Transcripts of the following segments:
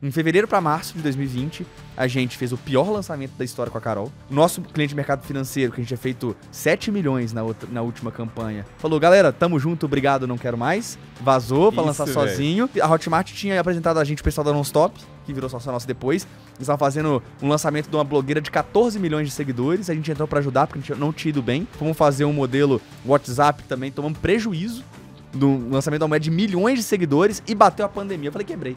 Em fevereiro para março de 2020, a gente fez o pior lançamento da história com a Carol. Nosso cliente de mercado financeiro, que a gente tinha feito 7 milhões na, outra, na última campanha, falou: galera, tamo junto, obrigado, não quero mais. Vazou pra Isso, lançar véio. sozinho. A Hotmart tinha apresentado a gente o pessoal da Nonstop, que virou sócio nosso depois. Eles fazendo um lançamento de uma blogueira de 14 milhões de seguidores. A gente entrou para ajudar, porque a gente não tinha ido bem. Fomos fazer um modelo WhatsApp também, tomamos prejuízo do lançamento da moeda de milhões de seguidores e bateu a pandemia. Eu falei, quebrei.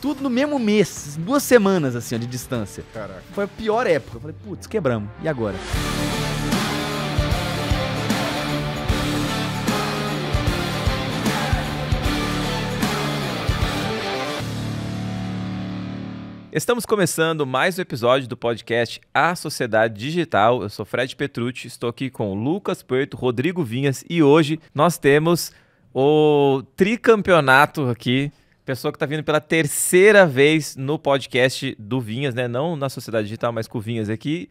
Tudo no mesmo mês, duas semanas assim, ó, de distância. Caraca. Foi a pior época. Eu falei, putz, quebramos. E agora? Estamos começando mais um episódio do podcast A Sociedade Digital. Eu sou Fred Petrucci, estou aqui com Lucas Puerto, Rodrigo Vinhas e hoje nós temos o tricampeonato aqui pessoa que tá vindo pela terceira vez no podcast do Vinhas, né? Não na Sociedade Digital, mas com o Vinhas aqui.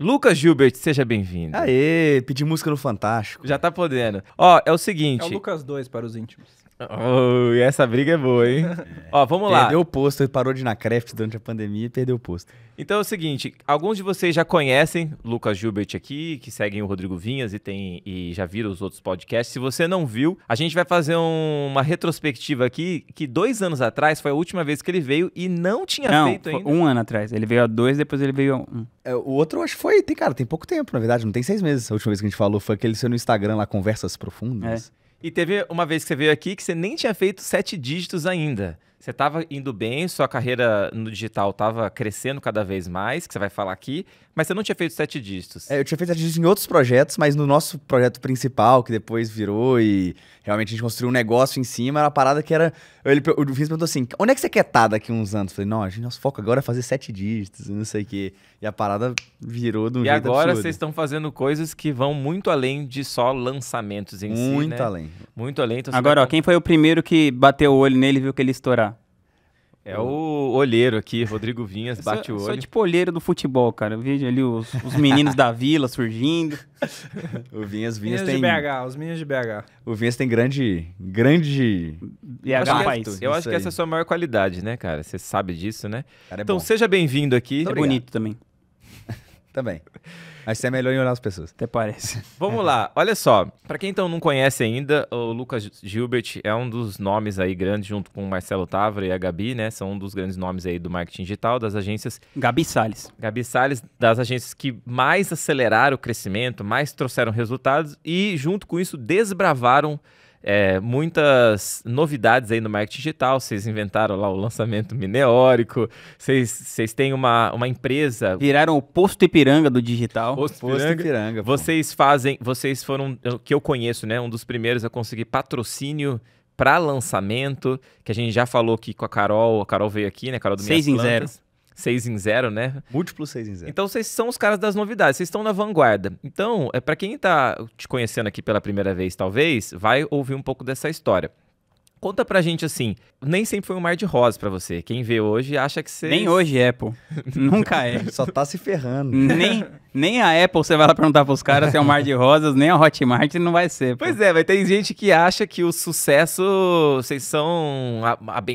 Lucas Gilbert, seja bem-vindo. Aê, pedi música no Fantástico. Já tá podendo. Ó, é o seguinte. É o Lucas 2 para os íntimos. Oh, e essa briga é boa, hein? É. Ó, vamos lá. Perdeu o posto, parou de ir na craft durante a pandemia e perdeu o posto. Então é o seguinte, alguns de vocês já conhecem Lucas Gilbert aqui, que seguem o Rodrigo Vinhas e tem e já viram os outros podcasts. Se você não viu, a gente vai fazer um, uma retrospectiva aqui que dois anos atrás foi a última vez que ele veio e não tinha não, feito ainda. Um ano atrás. Ele veio a dois, depois ele veio a um. É, o outro acho que foi, tem, cara, tem pouco tempo, na verdade, não tem seis meses. A última vez que a gente falou foi aquele seu no Instagram lá, Conversas Profundas. É. E teve uma vez que você veio aqui que você nem tinha feito sete dígitos ainda. Você estava indo bem, sua carreira no digital estava crescendo cada vez mais, que você vai falar aqui, mas você não tinha feito sete dígitos. É, eu tinha feito sete dígitos em outros projetos, mas no nosso projeto principal, que depois virou e realmente a gente construiu um negócio em cima, era uma parada que era. Ele, o Vinícius perguntou assim: onde é que você quer estar tá daqui uns anos? Eu falei, não, a gente, nosso foco agora é fazer sete dígitos e não sei o quê. E a parada virou do um jeito. E agora vocês estão fazendo coisas que vão muito além de só lançamentos em muito si. Muito né? além. Muito além. Então agora, ó, quem foi o primeiro que bateu o olho nele e viu que ele estourar? É o olheiro aqui, Rodrigo Vinhas, é- bate sou, o é olho. Sou tipo olheiro do futebol, cara. Eu vejo ali os, os meninos da vila surgindo. O Vinhas, Vinhas, tem... de BH, os meninos de BH. O Vinhas tem grande... grande... BH é um país. Eu acho que é- essa é a sua maior qualidade, né, cara? Você sabe disso, né? Cara, é então bom. seja bem-vindo aqui. É bonito também. Também. Mas é melhor olhar as pessoas. Até parece. Vamos lá, olha só. Para quem então não conhece ainda, o Lucas Gilbert é um dos nomes aí grandes, junto com o Marcelo Távora e a Gabi, né? São um dos grandes nomes aí do marketing digital, das agências. Gabi Sales. Gabi Sales, das agências que mais aceleraram o crescimento, mais trouxeram resultados e, junto com isso, desbravaram é, muitas novidades aí no marketing digital. Vocês inventaram lá o lançamento mineórico, vocês têm uma, uma empresa. Viraram o posto Ipiranga do digital. Posto, posto Ipiranga. Ipiranga vocês fazem, vocês foram, que eu conheço, né? Um dos primeiros a conseguir patrocínio para lançamento, que a gente já falou aqui com a Carol, a Carol veio aqui, né? Carol do Seis Minhas em Plantas. zero. 6 em 0, né? Múltiplo 6 em 0. Então vocês são os caras das novidades, vocês estão na vanguarda. Então, é para quem está te conhecendo aqui pela primeira vez, talvez, vai ouvir um pouco dessa história. Conta pra gente assim, nem sempre foi um mar de rosas para você. Quem vê hoje acha que você. Nem hoje é, pô. Nunca é. Só tá se ferrando. Nem, nem a Apple você vai lá perguntar pros caras se é um mar de rosas, nem a Hotmart não vai ser. Pô. Pois é, mas tem gente que acha que o sucesso, vocês são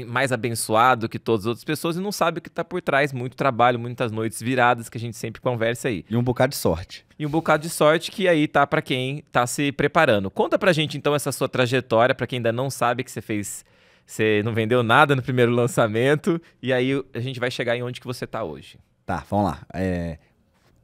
mais abençoado que todas as outras pessoas e não sabe o que está por trás. Muito trabalho, muitas noites viradas que a gente sempre conversa aí. E um bocado de sorte. E um bocado de sorte que aí tá para quem tá se preparando. Conta para gente então essa sua trajetória, para quem ainda não sabe que você fez você não vendeu nada no primeiro lançamento, e aí a gente vai chegar em onde que você está hoje. Tá, vamos lá. É,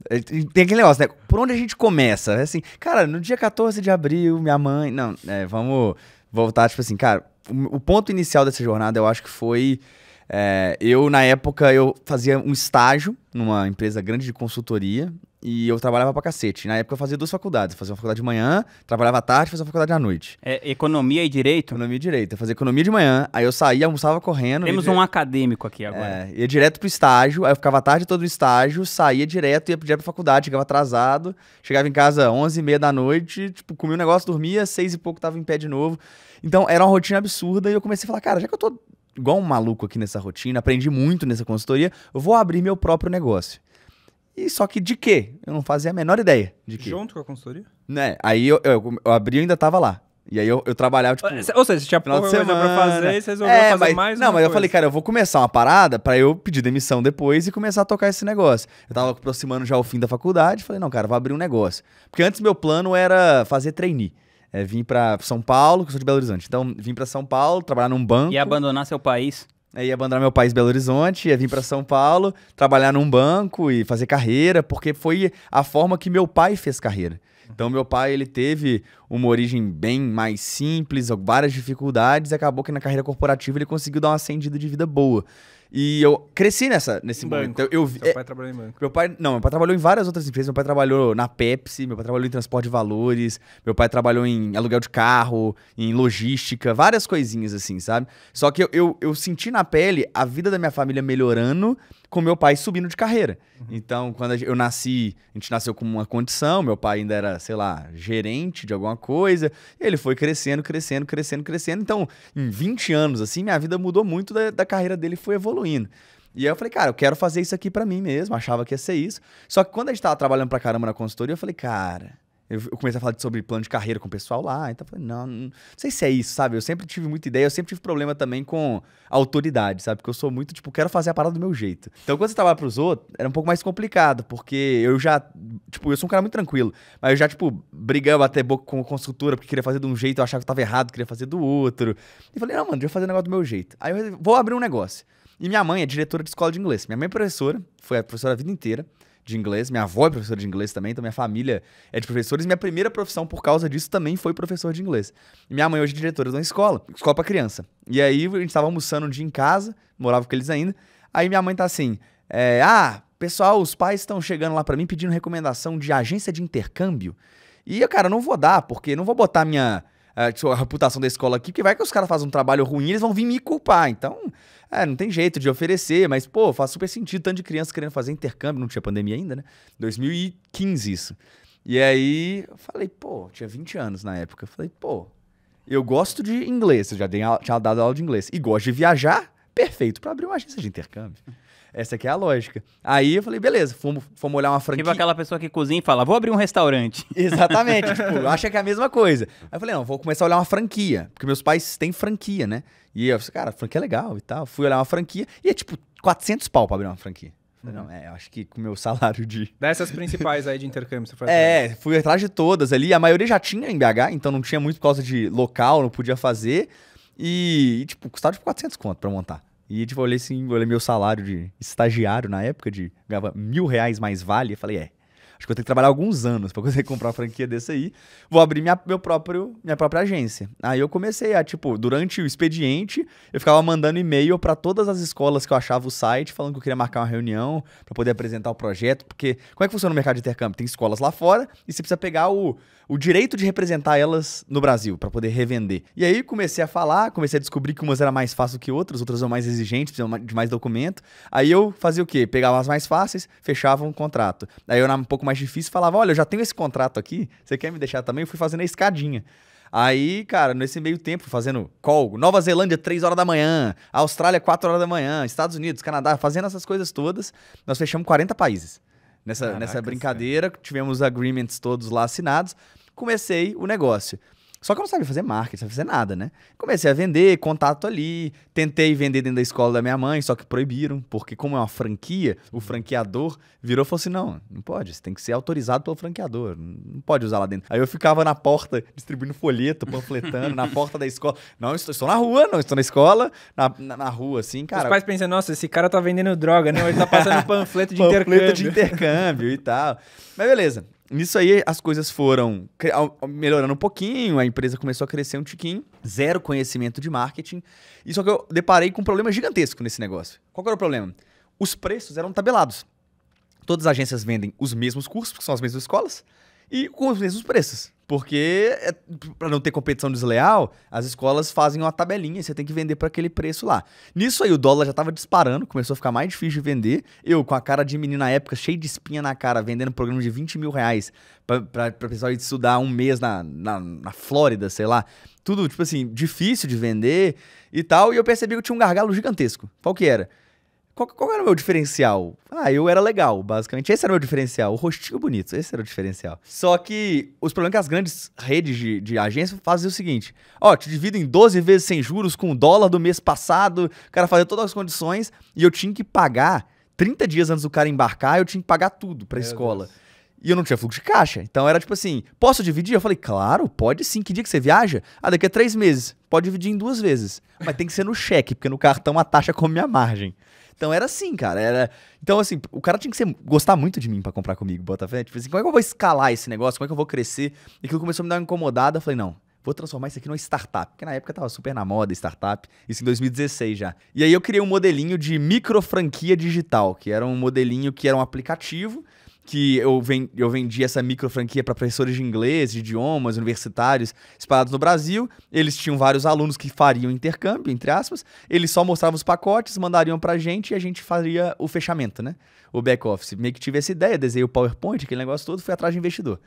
é, tem aquele negócio, né? Por onde a gente começa? É assim, cara, no dia 14 de abril, minha mãe. Não, é, vamos voltar, tipo assim, cara, o, o, ponto inicial dessa jornada eu acho que foi. É, eu, na época, eu fazia um estágio numa empresa grande de consultoria e eu trabalhava pra cacete. Na época eu fazia duas faculdades. Eu fazia uma faculdade de manhã, trabalhava à tarde, fazia uma faculdade à noite. É, economia e direito? Economia e direito. Eu fazia economia de manhã, aí eu saía, almoçava correndo. Temos um acadêmico aqui agora. É, ia direto pro estágio, aí eu ficava à tarde todo o estágio, saía direto, ia direto pra faculdade, chegava atrasado, chegava em casa 11 e meia da noite, tipo, comia um negócio, dormia, seis e pouco tava em pé de novo. Então era uma rotina absurda e eu comecei a falar, cara, já que eu tô igual um maluco aqui nessa rotina, aprendi muito nessa consultoria, eu vou abrir meu próprio negócio. E só que de quê? Eu não fazia a menor ideia de quê. Junto com a consultoria? Né? Aí eu, eu, eu abri e ainda tava lá. E aí eu, eu trabalhava, tipo. Ou seja, você tinha final de semana pra fazer e você resolveu é, fazer mas, mais. Não, mas eu falei, cara, eu vou começar uma parada pra eu pedir demissão depois e começar a tocar esse negócio. Eu tava aproximando já o fim da faculdade, falei, não, cara, vou abrir um negócio. Porque antes meu plano era fazer trainee. É, vim pra São Paulo, que eu sou de Belo Horizonte. Então, vim pra São Paulo, trabalhar num banco. E abandonar seu país? aí ia abandonar meu país Belo Horizonte, ia vir para São Paulo, trabalhar num banco e fazer carreira, porque foi a forma que meu pai fez carreira. Então meu pai ele teve uma origem bem mais simples, várias dificuldades, e acabou que na carreira corporativa ele conseguiu dar uma ascendida de vida boa. E eu cresci nessa, nesse banco. Então, eu vi, meu é pai é, trabalhou em banco. Meu pai, não, meu pai trabalhou em várias outras empresas. Meu pai trabalhou na Pepsi, meu pai trabalhou em transporte de valores, meu pai trabalhou em aluguel de carro, em logística, várias coisinhas assim, sabe? Só que eu, eu, eu senti na pele a vida da minha família melhorando com meu pai subindo de carreira. Uhum. Então, quando eu nasci, a gente nasceu com uma condição, meu pai ainda era, sei lá, gerente de alguma coisa, ele foi crescendo, crescendo, crescendo, crescendo. Então, em 20 anos, assim, minha vida mudou muito da, da carreira dele foi evoluindo. E aí eu falei, cara, eu quero fazer isso aqui para mim mesmo, achava que ia ser isso. Só que quando a gente tava trabalhando pra caramba na consultoria, eu falei, cara, eu, comecei a falar sobre plano de carreira com o pessoal lá. Então eu falei, não, não, não sei se é isso, sabe? Eu sempre tive muita ideia, eu sempre tive problema também com autoridade, sabe? Porque eu sou muito, tipo, quero fazer a parada do meu jeito. Então quando você trabalha pros outros, era um pouco mais complicado, porque eu já, tipo, eu sou um cara muito tranquilo, mas eu já, tipo, brigava até boca com a consultora, porque queria fazer de um jeito, eu achava que tava errado, queria fazer do outro. E falei, não, mano, deixa eu fazer o negócio do meu jeito. Aí eu vou abrir um negócio. E minha mãe é diretora de escola de inglês. Minha mãe é professora, foi professora a vida inteira de inglês, minha avó é professora de inglês também, então minha família é de professores. Minha primeira profissão por causa disso também foi professor de inglês. E minha mãe hoje é diretora de uma escola, escola para criança. E aí a gente estava almoçando um dia em casa, morava com eles ainda. Aí minha mãe tá assim: é, ah, pessoal, os pais estão chegando lá para mim pedindo recomendação de agência de intercâmbio. E eu, cara, não vou dar, porque não vou botar minha eh, a, reputação da escola aqui, porque vai que os caras fazem um trabalho ruim, eles vão vir me culpar. Então, é, não tem jeito de oferecer, mas, pô, faz super sentido, tanto de crianças querendo fazer intercâmbio, não tinha pandemia ainda, né? 2015 isso. E aí, eu falei, pô, tinha 20 anos na época. Eu falei, pô, eu gosto de inglês, eu já dei, tinha dado aula de inglês, e gosto de viajar, perfeito para abrir uma agência de intercâmbio. Essa aqui é a lógica. Aí eu falei, beleza, fomos, fomos olhar uma tipo franquia. Tipo aquela pessoa que cozinha e fala, vou abrir um restaurante. Exatamente, tipo, acha que é a mesma coisa. Aí eu falei, não, vou começar a olhar uma franquia, porque meus pais têm franquia, né? E eu falei, cara, franquia é legal e tal. Fui olhar uma franquia e é tipo 400 pau pra abrir uma franquia. Falei, não, uhum. é, eu acho que com o meu salário de. Dessas principais aí de intercâmbio, você foi É, atrás. fui atrás de todas ali. A maioria já tinha em BH, então não tinha muito por causa de local, não podia fazer. E, e tipo, custava tipo 400 conto pra montar. E, tipo, eu olhei assim, olhei meu salário de estagiário na época, de ganhava mil reais mais vale. Eu falei, é, acho que eu tenho que trabalhar alguns anos para conseguir comprar uma franquia desse aí. Vou abrir minha, meu próprio, minha própria agência. Aí eu comecei a, tipo, durante o expediente, eu ficava mandando e-mail para todas as escolas que eu achava o site, falando que eu queria marcar uma reunião para poder apresentar o projeto. Porque como é que funciona o mercado de intercâmbio? Tem escolas lá fora e você precisa pegar o o direito de representar elas no Brasil, para poder revender. E aí comecei a falar, comecei a descobrir que umas eram mais fáceis que outras, outras eram mais exigentes, precisavam de mais documento. Aí eu fazia o quê? Pegava as mais fáceis, fechava um contrato. Aí eu era um pouco mais difícil, falava: olha, eu já tenho esse contrato aqui, você quer me deixar também? Eu fui fazendo a escadinha. Aí, cara, nesse meio tempo, fazendo call, Nova Zelândia, 3 horas da manhã, Austrália, 4 horas da manhã, Estados Unidos, Canadá, fazendo essas coisas todas, nós fechamos 40 países. Nessa, Caraca, nessa brincadeira, sim. tivemos agreements todos lá assinados comecei o negócio. Só que eu não sabia fazer marketing, não sabia fazer nada, né? Comecei a vender, contato ali, tentei vender dentro da escola da minha mãe, só que proibiram, porque como é uma franquia, o franqueador virou e falou assim: não, não pode, você tem que ser autorizado pelo franqueador, não pode usar lá dentro. Aí eu ficava na porta distribuindo folheto, panfletando, na porta da escola. Não, estou, estou na rua, não, estou na escola, na, na, na, rua, assim, cara. Os pais pensam: nossa, esse cara tá vendendo droga, né? Ele tá passando panfleto de panfleto intercâmbio. Panfleto de intercâmbio e tal. Mas beleza. Nisso aí, as coisas foram melhorando um pouquinho, a empresa começou a crescer um tiquinho, zero conhecimento de marketing. E só que eu deparei com um problema gigantesco nesse negócio. Qual era o problema? Os preços eram tabelados. Todas as agências vendem os mesmos cursos, porque são as mesmas escolas, e com os mesmos preços. Porque, é, para não ter competição desleal, as escolas fazem uma tabelinha e você tem que vender para aquele preço lá. Nisso aí, o dólar já estava disparando, começou a ficar mais difícil de vender. Eu, com a cara de menina na época, cheio de espinha na cara, vendendo um programa de 20 mil reais para pessoal ir estudar um mês na, na, na Flórida, sei lá. Tudo, tipo assim, difícil de vender e tal. E eu percebi que eu tinha um gargalo gigantesco. Qual que era? Qual, qual, era o meu diferencial? Ah, eu era legal, basicamente. Esse era o meu diferencial. O rostinho bonito, esse era o diferencial. Só que os problemas é que as grandes redes de, de agência fazem o seguinte: ó, te divido em 12 vezes sem juros com o dólar do mês passado, o cara fazia todas as condições e eu tinha que pagar 30 dias antes do cara embarcar, eu tinha que pagar tudo pra meu escola. Deus. E eu não tinha fluxo de caixa. Então era tipo assim: posso dividir? Eu falei, claro, pode sim. Que dia que você viaja? Ah, daqui a três meses. Pode dividir em duas vezes. Mas tem que ser no cheque, porque no cartão a taxa come minha margem. Então era assim, cara. Era... Então, assim, o cara tinha que ser... gostar muito de mim para comprar comigo, Botafé. Tipo assim, como é que eu vou escalar esse negócio? Como é que eu vou crescer? E aquilo começou a me dar uma incomodada. Eu falei, não, vou transformar isso aqui numa startup. Porque na época tava super na moda startup, isso em 2016 já. E aí eu criei um modelinho de micro franquia digital, que era um modelinho que era um aplicativo que eu, ven eu vendi essa micro franquia para professores de inglês, de idiomas, universitários espalhados no Brasil. Eles tinham vários alunos que fariam intercâmbio, entre aspas. Eles só mostravam os pacotes, mandariam para a gente e a gente faria o fechamento, né? O back office. Meio que tive essa ideia, desenhei o PowerPoint, aquele negócio todo, fui atrás de investidor.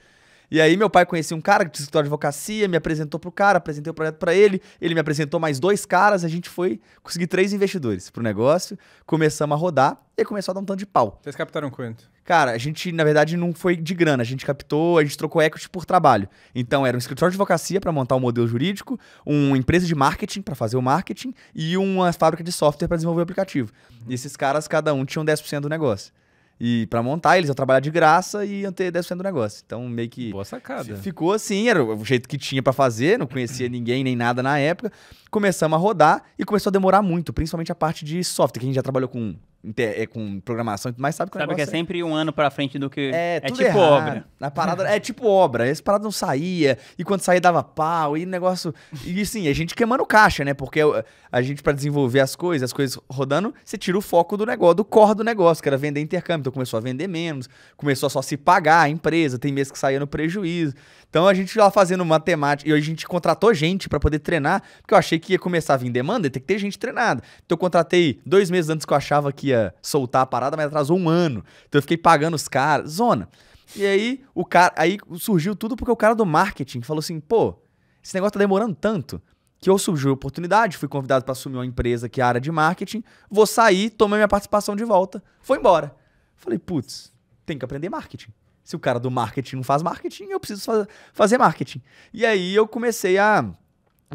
E aí meu pai conhecia um cara que tinha escritório de advocacia, me apresentou pro cara, apresentei o projeto para ele, ele me apresentou mais dois caras, a gente foi conseguir três investidores pro negócio, começamos a rodar e começou a dar um tanto de pau. Vocês captaram quanto? Cara, a gente, na verdade, não foi de grana. A gente captou, a gente trocou equity por trabalho. Então, era um escritório de advocacia para montar o um modelo jurídico, uma empresa de marketing para fazer o marketing e uma fábrica de software para desenvolver o aplicativo. Uhum. E esses caras, cada um tinham 10% do negócio. E para montar, eles iam trabalhar de graça e iam ter 10% do negócio. Então, meio que. Boa sacada. Ficou assim, era o jeito que tinha para fazer, não conhecia ninguém nem nada na época. Começamos a rodar e começou a demorar muito, principalmente a parte de software, que a gente já trabalhou com é com programação e tudo mais, sabe que Sabe que é, é, sempre um ano pra frente do que. É, é tipo errado. obra. na parada é tipo obra. Essa parada não saía, e quando saía dava pau, e negócio. E sim, a gente queimando caixa, né? Porque é a gente, para desenvolver as coisas, as coisas rodando, você tira o foco do negócio, do core do negócio, que era vender intercâmbio. Então começou a vender menos, começou a só se pagar a empresa, tem meses que saía no prejuízo. Então a gente lá fazendo matemática, e a gente contratou gente para poder treinar, porque eu achei que ia começar a vir demanda, ia ter que ter gente treinada. Então eu contratei dois meses antes que eu achava que ia soltar a parada, mas atrasou um ano. Então eu fiquei pagando os caras, zona. E aí o cara, aí surgiu tudo porque o cara do marketing falou assim: "Pô, esse negócio tá demorando tanto que eu surgiu a oportunidade, fui convidado para assumir uma empresa que é a área de marketing, vou sair, tomei minha participação de volta, foi embora". Falei: "Putz, tem que aprender marketing". Se o cara do marketing não faz marketing, eu preciso faz, fazer marketing. E aí eu comecei a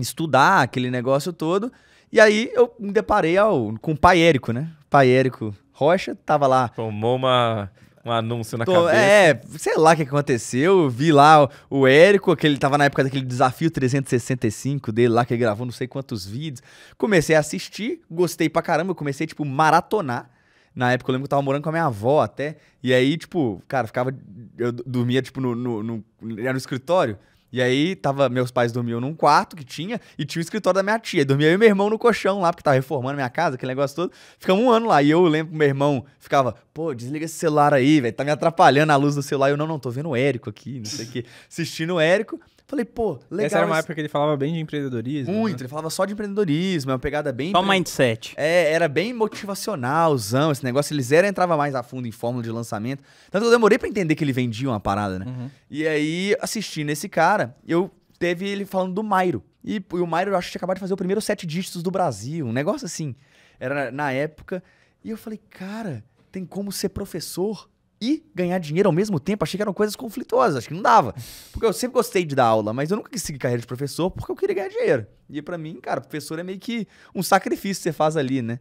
estudar aquele negócio todo. E aí eu me deparei ao, com o pai Érico, né? pai Érico Rocha tava lá. Tomou uma um anúncio na Tô, cabeça. É, sei lá o que aconteceu. Vi lá o, o Érico, que ele tava na época daquele desafio 365 dele lá, que ele gravou não sei quantos vídeos. Comecei a assistir, gostei pra caramba, comecei, tipo, maratonar. Na época eu lembro que eu tava morando com a minha avó até. E aí, tipo, cara, ficava. Eu dormia, tipo, no. no, no era no escritório. E aí, tava, meus pais dormiam num quarto que tinha, e tinha o escritório da minha tia. Dormia eu e meu irmão no colchão lá, porque tava reformando minha casa, aquele negócio todo. Ficamos um ano lá. E eu lembro que meu irmão ficava, pô, desliga esse celular aí, velho. Tá me atrapalhando a luz do celular. Eu, não, não, tô vendo o Érico aqui, não sei o quê. Assistindo o Érico. Falei, pô, legal. Essa era uma época que ele falava bem de empreendedorismo. Muito, né? ele falava só de empreendedorismo, é uma pegada bem. Só mindset. É, era bem motivacionalzão esse negócio. eles eram entrava mais a fundo em fórmula de lançamento. Tanto que eu demorei para entender que ele vendia uma parada, né? Uhum. E aí, assistindo esse cara, eu teve ele falando do Mairo. E, e o Mairo, eu acho que tinha acabado de fazer o primeiro sete dígitos do Brasil, um negócio assim. Era na época. E eu falei, cara, tem como ser professor e ganhar dinheiro ao mesmo tempo, achei que eram coisas conflituosas, acho que não dava. Porque eu sempre gostei de dar aula, mas eu nunca quis seguir carreira de professor porque eu queria ganhar dinheiro. E para mim, cara, professor é meio que um sacrifício que você faz ali, né?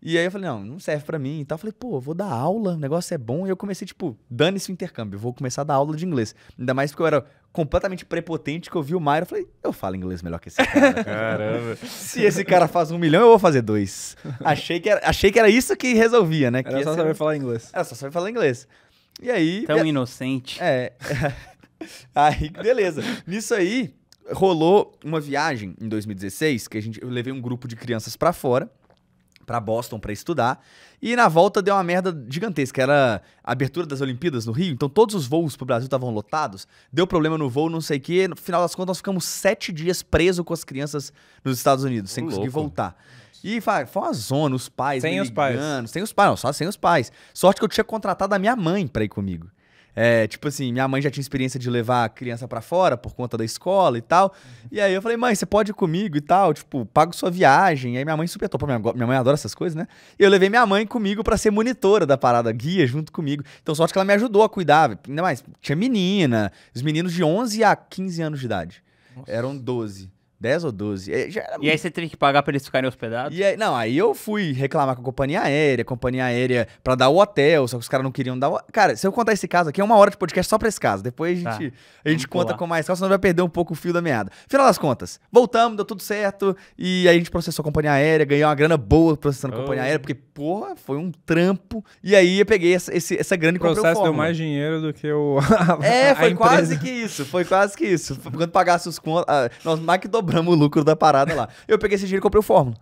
E aí eu falei, não, não serve para mim e tal. Eu falei, pô, vou dar aula, o negócio é bom. E eu comecei, tipo, dane-se o intercâmbio, vou começar a dar aula de inglês. Ainda mais porque eu era completamente prepotente que eu vi o Mairo, eu falei, eu falo inglês melhor que esse cara. Caramba. Se esse cara faz um milhão, eu vou fazer dois. Achei que era, achei que era isso que resolvia, né? Que era só saber falar inglês. Era só saber falar inglês. E aí... Tão e... inocente. É. aí, beleza. Nisso aí, rolou uma viagem em 2016, que a gente, eu levei um grupo de crianças para fora para Boston para estudar. E na volta deu uma merda gigantesca. Era a abertura das Olimpíadas no Rio, então todos os voos pro Brasil estavam lotados. Deu problema no voo, não sei o quê. No final das contas, nós ficamos sete dias presos com as crianças nos Estados Unidos, sem Louco. conseguir voltar. E foi uma zona, os pais. Sem os pais. Sem os pais, não, só sem os pais. Sorte que eu tinha contratado a minha mãe pra ir comigo. É, tipo assim, minha mãe já tinha experiência de levar a criança para fora por conta da escola e tal. Uhum. E aí eu falei, mãe, você pode ir comigo e tal, tipo, pago sua viagem. E aí minha mãe super topou, minha, minha mãe adora essas coisas, né? E eu levei minha mãe comigo para ser monitora da parada, guia junto comigo. Então sorte que ela me ajudou a cuidar, ainda mais, tinha menina, os meninos de 11 a 15 anos de idade. Nossa. Eram 12. 10 ou 12. e é, já era e aí você teve que pagar pra eles ficarem hospedados? E aí, não, aí eu fui reclamar com a companhia aérea, companhia aérea pra dar o hotel, só que os caras não queriam dar o... Cara, se eu contar esse caso aqui, é uma hora de podcast só pra esse caso. Depois a tá. gente, tá. a gente conta pular. com mais casos, senão vai perder um pouco o fio da meada. Final das contas, voltamos, deu tudo certo, e aí a gente processou a companhia aérea, ganhou uma grana boa processando a oh. companhia aérea, porque, porra, foi um trampo. E aí eu peguei essa, esse, essa grana e comprei o processo deu mais dinheiro do que o... é, foi quase que isso, foi quase que isso. Quando pagasse os contas... Nós, Mac cobramos o lucro da parada lá. Eu peguei esse dinheiro e comprei o Fórmula.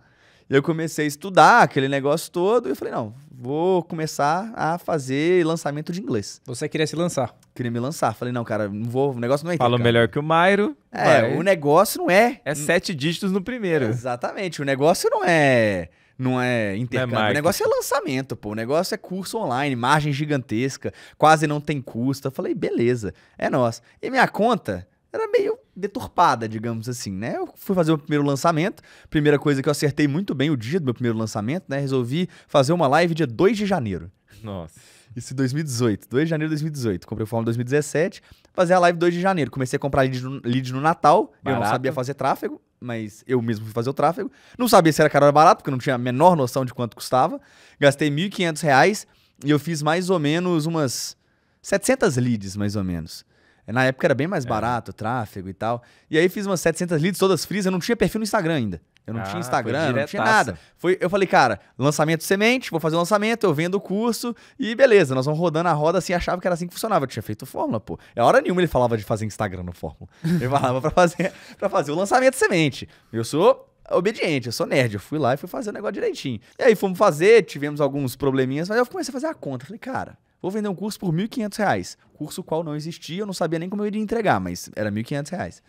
Eu comecei a estudar aquele negócio todo e eu falei, não, vou começar a fazer lançamento de inglês. Você queria se lançar? Queria me lançar. Falei, não, cara, não vou, o negócio não é Falou melhor que o Mairo. É, vai. o negócio não é... É sete dígitos no primeiro. exatamente, o negócio não é não é intercâmbio. É o negócio é lançamento, pô. O negócio é curso online, margem gigantesca, quase não tem custo. Eu falei, beleza, é nós. E minha conta era meio deturpada, digamos assim, né? Eu fui fazer o meu primeiro lançamento, primeira coisa que eu acertei muito bem o dia do meu primeiro lançamento, né? Resolvi fazer uma live dia 2 de janeiro. Nossa. Isso em 2018, 2 de janeiro de 2018. Comprei o Fórmula 2017, fazer a live 2 de janeiro. Comecei a comprar lead no, lead no Natal, Barato. eu não sabia fazer tráfego, mas eu mesmo fui fazer o tráfego. Não sabia se era caro ou barato, porque eu não tinha a menor noção de quanto custava. Gastei R$ 1.500 e eu fiz mais ou menos umas 700 leads, mais ou menos. É, na época era bem mais é. barato o tráfego e tal. E aí fiz umas 700 leads, todas frias. Eu não tinha perfil no Instagram ainda. Eu não ah, tinha Instagram, não tinha nada. Foi, eu falei, cara, lançamento semente, vou fazer o lançamento, eu vendo o curso e beleza, nós vamos rodando a roda assim, achava que era assim que funcionava. Eu tinha feito fórmula, pô. É hora nenhuma ele falava de fazer Instagram no fórmula. Ele falava pra fazer, pra fazer o lançamento semente. Eu sou obediente, eu sou nerd. Eu fui lá e fui fazer o negócio direitinho. E aí fomos fazer, tivemos alguns probleminhas, mas eu comecei a fazer a conta. falei, cara, Vou vender um curso por R$ 1.500. Curso qual não existia, eu não sabia nem como eu iria entregar, mas era R$ 1.500.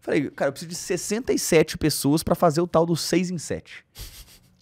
Falei, cara, eu preciso de 67 pessoas para fazer o tal do 6 em 7.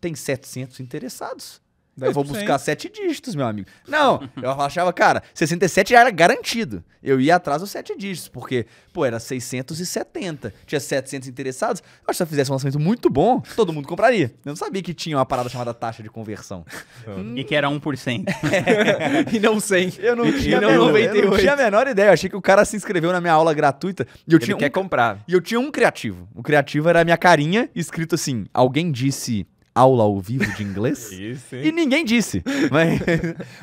Tem 700 interessados. Eu vou buscar sete dígitos, meu amigo. Não, eu achava, cara, 67 já era garantido. Eu ia atrás dos sete dígitos, porque, pô, era 670. Tinha 700 interessados. Eu acho que se eu fizesse um lançamento muito bom, todo mundo compraria. Eu não sabia que tinha uma parada chamada taxa de conversão. Hum. E que era 1%. é. E não 100. Eu não tinha, e não, menor, 98. eu não tinha a menor ideia. Eu achei que o cara se inscreveu na minha aula gratuita. E eu Ele tinha quer um, comprar. E eu tinha um criativo. O criativo era a minha carinha, escrito assim, alguém disse aula ao vivo de inglês. Isso, e ninguém disse. Mas,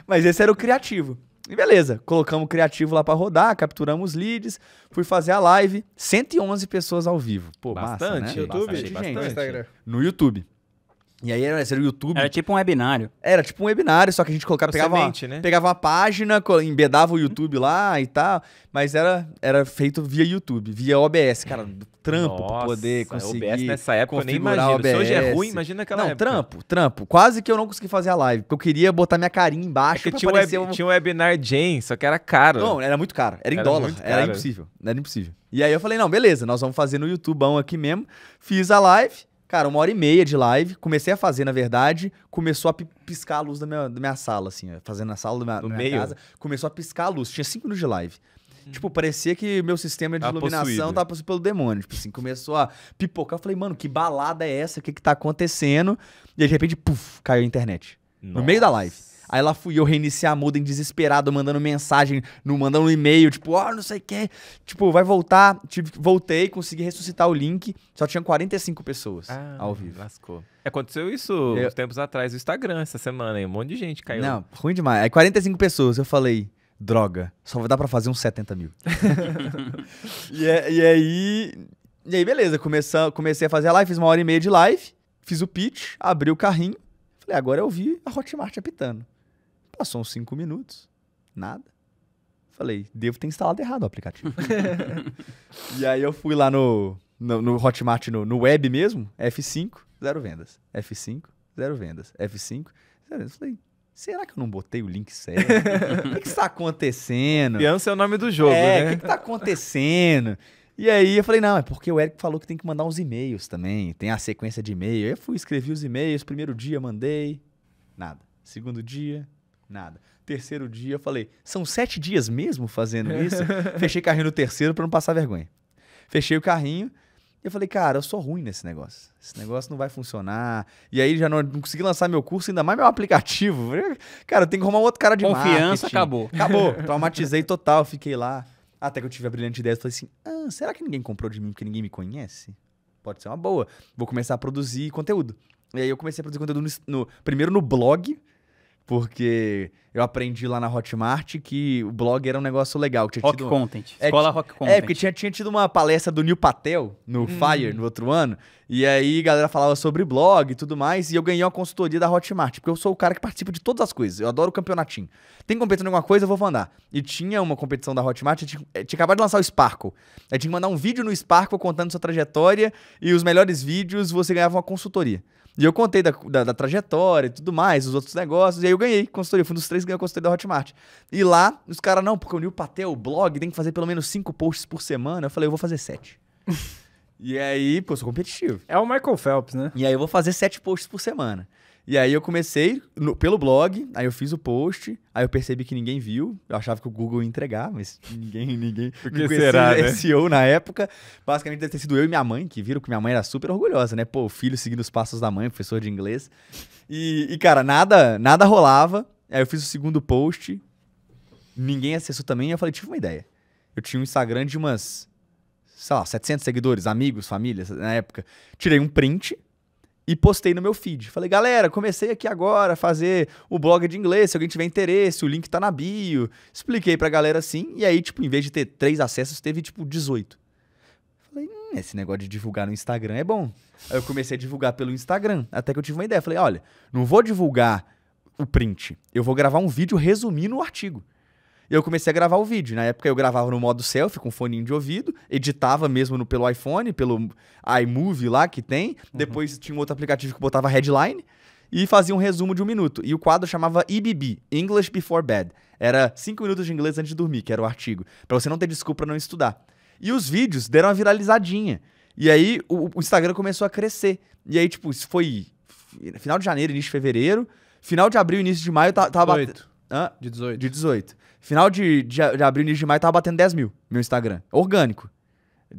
mas esse era o criativo. E beleza, colocamos o criativo lá para rodar, capturamos leads, fui fazer a live, 111 pessoas ao vivo. Pô, bastante, massa, né? YouTube, bastante, bastante. No Instagram. No YouTube. E aí era, era o YouTube. Era tipo um webinário. Era tipo um webinário, só que a gente colocava, pegava, semente, uma, né? pegava uma página, embedava o YouTube lá e tal. Mas era, era feito via YouTube, via OBS, cara. Trampo Nossa, pra poder é, conseguir. OBS nessa época eu nem imagino. OBS. Se hoje é ruim, imagina aquela não, época. Trampo, trampo. Quase que eu não consegui fazer a live, porque eu queria botar minha carinha embaixo. É que tinha, um web, tinha um webinar Jane, só que era caro. Não, era muito caro. Era em era dólar. Era impossível. Era impossível. E aí eu falei, não, beleza, nós vamos fazer no YouTube aqui mesmo. Fiz a live. Cara, uma hora e meia de live, comecei a fazer, na verdade, começou a piscar a luz da minha, da minha sala, assim, fazendo na sala da minha, da minha meio. casa, começou a piscar a luz, tinha cinco minutos de live. Hum. Tipo, parecia que meu sistema de tá iluminação possuído. tava pelo demônio. Tipo assim, começou a pipocar. Eu falei, mano, que balada é essa? O que que tá acontecendo? E aí, de repente, puf, caiu a internet. Nossa. No meio da live. Aí lá fui eu reiniciar a modem desesperado, mandando mensagem, no, mandando um e-mail, tipo, ó, oh, ah, não sei o que. Tipo, vai voltar. Tive, voltei, consegui ressuscitar o link. Só tinha 45 pessoas ah, ao vivo. Lascou. Aconteceu isso eu... uns tempos atrás no Instagram, essa semana, hein? Um monte de gente caiu. Não, ruim demais. Aí 45 pessoas, eu falei droga, só vai dar pra fazer uns 70 mil. e, é, e, aí. E aí, beleza, comecei, comecei a fazer a live, fiz uma hora e meia de live, fiz o pitch, abri o carrinho, falei, agora eu vi a Hotmart apitando. Passou uns cinco minutos, nada. Falei, devo ter instalado errado o aplicativo. e aí eu fui lá no, no, no Hotmart, no, no web mesmo, F5, zero vendas. F5, zero vendas. F5, zero vendas. Falei, Será que eu não botei o link certo? o que, está acontecendo? Fiança é o nome do jogo, é, né? O que está acontecendo? E aí eu falei, não, é porque o Eric falou que tem que mandar uns e-mails também. Tem a sequência de e-mail. Eu fui, escrevi os e-mails, primeiro dia mandei, nada. Segundo dia, Nada. Terceiro dia, eu falei, são sete dias mesmo fazendo isso? Fechei carrinho no terceiro para não passar vergonha. Fechei o carrinho e eu falei, cara, eu sou ruim nesse negócio. Esse negócio não vai funcionar. E aí já não, não consegui lançar meu curso, ainda mais meu aplicativo. Cara, eu tenho que arrumar outro cara de Confiança, marketing. acabou. Acabou. Traumatizei total, fiquei lá. Até que eu tive a brilhante ideia, falei assim, ah, será que ninguém comprou de mim porque ninguém me conhece? Pode ser uma boa. Vou começar a produzir conteúdo. E aí eu comecei a produzir conteúdo no, no primeiro no blog, porque eu aprendi lá na Hotmart que o blog era um negócio legal. Tinha rock tido... content. É, Escola rock é, content. É, porque tinha, tinha tido uma palestra do Neil Patel no hum. Fire no outro ano. E aí a galera falava sobre blog e tudo mais. E eu ganhei uma consultoria da Hotmart, porque eu sou o cara que participa de todas as coisas. Eu adoro o campeonatinho. Tem competição em alguma coisa, eu vou mandar. E tinha uma competição da Hotmart, tinha, tinha acabado de lançar o Sparkle. Aí tinha que mandar um vídeo no Sparkle contando sua trajetória e os melhores vídeos você ganhava uma consultoria. E eu contei da, da, da trajetória e tudo mais, os outros negócios, e aí eu ganhei consultoria. Fui um dos três ganhou consultoria da Hotmart. E lá, os caras, não, porque o Nil Patel, o blog, tem que fazer pelo menos cinco posts por semana. Eu falei, eu vou fazer sete. e aí, pô, eu sou competitivo. É o Michael Phelps, né? E aí eu vou fazer sete posts por semana. E aí eu comecei no, pelo blog, aí eu fiz o post, aí eu percebi que ninguém viu. Eu achava que o Google ia entregar, mas ninguém, ninguém. Porque será, né? SEO na época. Basicamente deve ter sido eu e minha mãe que viram que minha mãe era super orgulhosa, né? Pô, o filho seguindo os passos da mãe, professor de inglês. E, e cara, nada, nada rolava. Aí eu fiz o segundo post, ninguém acessou também, e eu falei, tive uma ideia. Eu tinha um Instagram de umas, sei lá, 700 seguidores, amigos, família, na época. Tirei um print e postei no meu feed. Falei, galera, comecei aqui agora a fazer o blog de inglês, se alguém tiver interesse, o link tá na bio. Expliquei pra galera assim, e aí, tipo, em vez de ter três acessos, teve, tipo, 18. Falei, hum, esse negócio de divulgar no Instagram é bom. Aí eu comecei a divulgar pelo Instagram, até que eu tive uma ideia. Falei, olha, não vou divulgar o print. Eu vou gravar um vídeo resumindo o artigo. Eu comecei a gravar o vídeo. Na época eu gravava no modo selfie com fone foninho de ouvido, editava mesmo no, pelo iPhone, pelo iMovie lá que tem. Uhum. Depois tinha um outro aplicativo que botava headline e fazia um resumo de um minuto. E o quadro chamava EBB, English Before Bed. Era cinco minutos de inglês antes de dormir, que era o artigo, para você não ter desculpa pra não estudar. E os vídeos deram uma viralizadinha. E aí o, o Instagram começou a crescer. E aí, tipo, isso foi final de janeiro, início de fevereiro. Final de abril, início de maio, tá, tava. Tá 18. De 18. De 18. Final de, de, de, abril, início de maio, tava tá batendo 10 mil meu Instagram. Orgânico.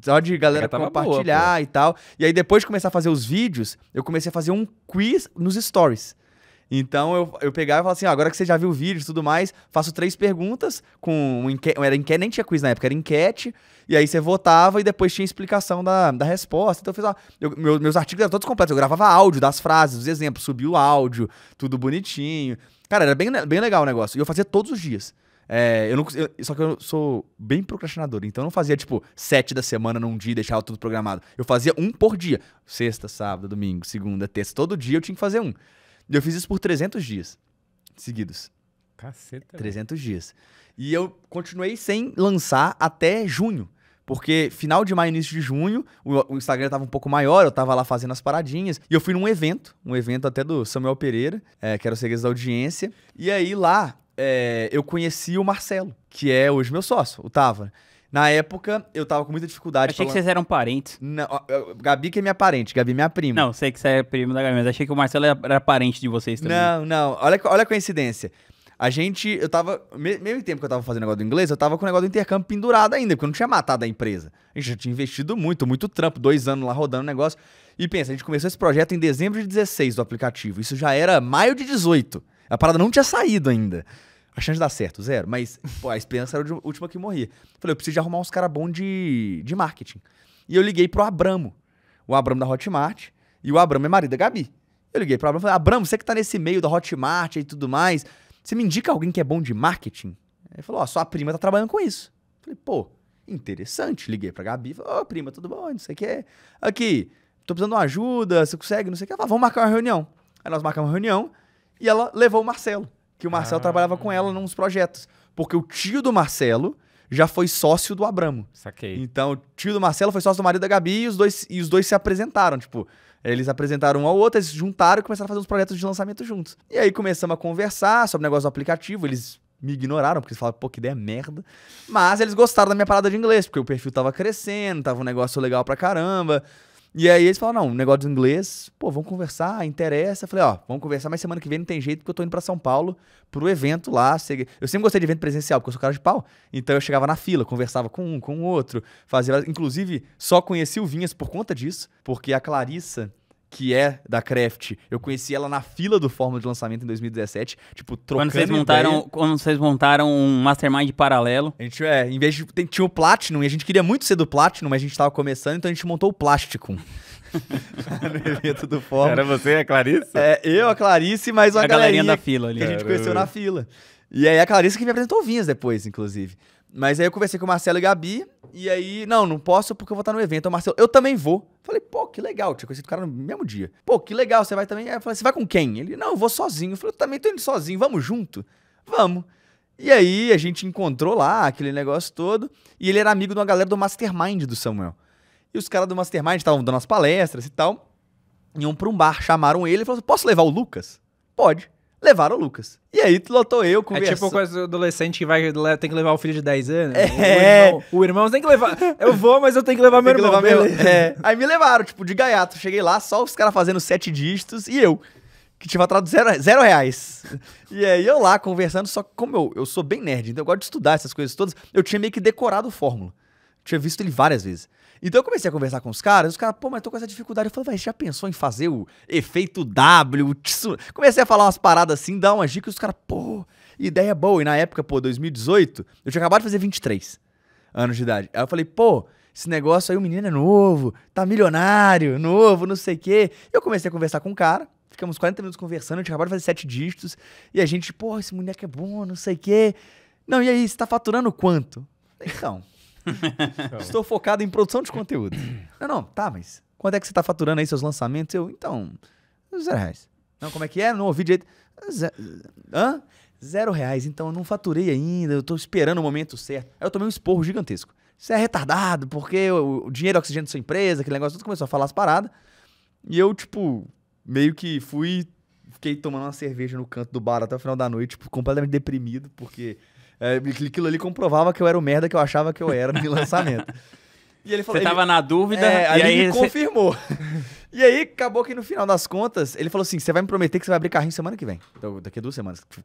Só de galera compartilhar boa, e tal. E aí, depois de começar a fazer os vídeos, eu comecei a fazer um quiz nos stories. Então eu, eu pegava e falava assim: ah, agora que você já viu o vídeo e tudo mais, faço três perguntas com um enquete. Era enquete, nem tinha quiz na época, era enquete. E aí você votava e depois tinha explicação da, da resposta. Então eu fiz, ó, eu, meu, meus artigos eram todos completos. Eu gravava áudio das frases, dos exemplos, subia o áudio, tudo bonitinho. Cara, era bem, bem legal o negócio. E eu fazia todos os dias. É, eu não, eu, só que eu sou bem procrastinador, então eu não fazia, tipo, sete da semana num dia e deixava tudo programado. Eu fazia um por dia. Sexta, sábado, domingo, segunda, terça. Todo dia eu tinha que fazer um. Eu fiz isso por 300 dias seguidos. Caceta. 300 né? dias. E eu continuei sem lançar até junho. Porque final de maio, início de junho, o, Instagram tava um pouco maior, eu tava lá fazendo as paradinhas. E eu fui num evento, um evento até do Samuel Pereira, é, que era o segredo da Audiência. E aí lá é, eu conheci o Marcelo, que é hoje meu sócio, o Távora. Na época, eu tava com muita dificuldade. Achei falando... que vocês eram parentes. Não, Gabi que é minha parente, Gabi é minha prima. Não, sei que você é primo da Gabi, mas achei que o Marcelo era parente de vocês também. Não, não. Olha, olha a coincidência. A gente, eu tava, mesmo tempo que eu tava fazendo negócio do inglês, eu tava com o negócio do intercâmbio pendurado ainda, porque eu não tinha matado a empresa. A gente já tinha investido muito, muito trampo, dois anos lá rodando o negócio. E pensa, a gente começou esse projeto em dezembro de 16 do aplicativo. Isso já era maio de 18. A parada não tinha saído ainda. A chance de dar certo, zero. Mas, pô, a esperança era a última que morria. Falei, eu preciso de arrumar uns caras bons de, de marketing. E eu liguei pro Abramo. O Abramo da Hotmart. E o Abramo é marido da Gabi. Eu liguei pro Abramo e falei, Abramo, você que tá nesse meio da Hotmart e tudo mais, você me indica alguém que é bom de marketing? Ele falou, ó, oh, sua prima tá trabalhando com isso. Eu falei, pô, interessante. Liguei pra Gabi, falei, ô, oh, prima, tudo bom? Não sei o que. Aqui, tô precisando de uma ajuda, você consegue? Não sei o que. Ela falou, vamos marcar uma reunião. Aí nós marcamos uma reunião e ela levou o Marcelo que o Marcelo ah. trabalhava com ela nos projetos. Porque o tio do Marcelo já foi sócio do Abramo. Saquei. Então, o tio do Marcelo foi sócio do marido da Gabi e os dois, e os dois se apresentaram, tipo... Eles apresentaram um ao outro, eles se juntaram e começaram a fazer uns projetos de lançamento juntos. E aí começamos a conversar sobre o negócio do aplicativo, eles me ignoraram, porque eles falaram, pô, que ideia merda. Mas eles gostaram da minha parada de inglês, porque o perfil tava crescendo, tava um negócio legal pra caramba. E aí eles falaram, não, um negócio de inglês, pô, vamos conversar, interessa. Eu falei, ó, vamos conversar, mas semana que vem não tem jeito, porque eu tô indo pra São Paulo pro evento lá. Eu sempre gostei de evento presencial, porque eu sou cara de pau. Então eu chegava na fila, conversava com um, com o outro, fazia. Inclusive, só conheci o Vinhas por conta disso, porque a Clarissa que é da Craft, eu conheci ela na fila do Fórmula de lançamento em 2017, tipo, trocando quando vocês montaram ideia. Quando vocês montaram um mastermind paralelo. A gente, é, em vez de... tinha o Platinum, e a gente queria muito ser do Platinum, mas a gente tava começando, então a gente montou o Plasticum. no evento do Fórmula. Era você e a Clarice? É, eu, a Clarice, mais uma a galerinha, da fila ali. Que a gente conheceu na fila. E aí a Clarice que me apresentou Vinhas depois, inclusive. Mas aí eu conversei com o Marcelo e Gabi, e aí, não, não posso porque eu vou estar no evento. o Marcelo, eu também vou. Falei, pô, que legal. Tinha conhecido o cara no mesmo dia. Pô, que legal, você vai também. Aí eu falei, você vai com quem? Ele, não, eu vou sozinho. Eu falei, eu também tô indo sozinho, vamos junto? Vamos. E aí a gente encontrou lá aquele negócio todo. E ele era amigo de uma galera do Mastermind do Samuel. E os caras do Mastermind estavam dando as palestras e tal. Iam pra um bar, chamaram ele e falaram: posso levar o Lucas? Pode levaram o Lucas. E aí lotou eu com É tipo com do adolescente que vai tem que levar o filho de 10 anos. É. O irmão, o irmão tem que levar. Eu vou, mas eu tenho que levar meu irmão. Levar meu... É. Aí me levaram, tipo, de gaiato. Cheguei lá, só os caras fazendo sete dígitos e eu. Que tinha atrado zero, zero reais. E aí eu lá conversando, só que como eu, eu sou bem nerd, então eu gosto de estudar essas coisas todas, eu tinha meio que decorado o fórmula. tinha visto ele várias vezes. Então eu comecei a conversar com os caras, os caras, pô, mas tô com essa dificuldade. Eu falei, vai, já pensou em fazer o efeito W? O Comecei a falar umas paradas assim, dar umas dicas, os caras, pô, ideia boa. E na época, pô, 2018, eu tinha acabado de fazer 23 anos de idade. Aí eu falei, pô, esse negócio aí, o menino é novo, tá milionário, novo, não sei o quê. Eu comecei a conversar com um cara, ficamos 40 minutos conversando, a gente acabou de fazer sete dígitos, e a gente, pô, esse moleque é bom, não sei o quê. Não, e aí, você tá faturando quanto? Então, Estou focado em produção de conteúdo. Não, não, tá, mas quanto é que você está faturando aí seus lançamentos? Eu, então, zero reais. Não, como é que é? Não ouvi direito. Zero, hã? Zero reais. Então, eu não faturei ainda, eu estou esperando o momento certo. Aí eu tomei um esporro gigantesco. Você é retardado, porque o, o dinheiro é oxigênio da sua empresa, aquele negócio, tudo começou a falar as paradas. E eu, tipo, meio que fui, fiquei tomando uma cerveja no canto do bar até o final da noite, tipo, completamente deprimido, porque é, aquilo ali comprovava que eu era o merda que eu achava que eu era no lançamento. E ele falou, Você tava ele, na dúvida, é, né? e aí ele você... confirmou. e aí acabou que no final das contas, ele falou assim: você vai me prometer que você vai abrir carrinho semana que vem. Então, daqui a duas semanas. Tipo,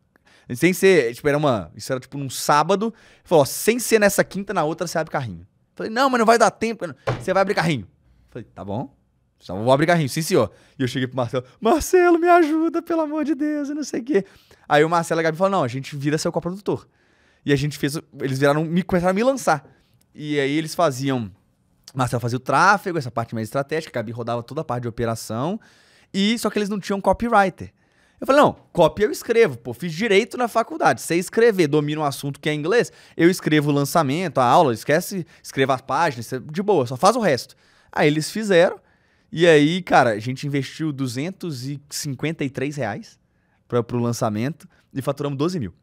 sem ser, tipo, era uma. Isso era tipo num sábado. Ele falou, sem ser nessa quinta, na outra você abre carrinho. Eu falei, não, mas não vai dar tempo. Você vai abrir carrinho. Eu falei, tá bom. Só então vou abrir carrinho, sim, senhor. E eu cheguei pro Marcelo, Marcelo, me ajuda, pelo amor de Deus, e não sei o quê. Aí o Marcelo e a Gabi falou: não, a gente vira seu coprodutor. produtor e a gente fez. Eles viraram, me, começaram a me lançar. E aí eles faziam. Marcelo fazia o tráfego, essa parte mais estratégica, a Gabi rodava toda a parte de operação. E só que eles não tinham copywriter. Eu falei, não, copy eu escrevo, pô, fiz direito na faculdade. Sei escrever, domino um assunto que é inglês, eu escrevo o lançamento, a aula, esquece, escreva as páginas, de boa, só faz o resto. Aí eles fizeram, e aí, cara, a gente investiu 253 reais pra, pro lançamento e faturamos 12 mil.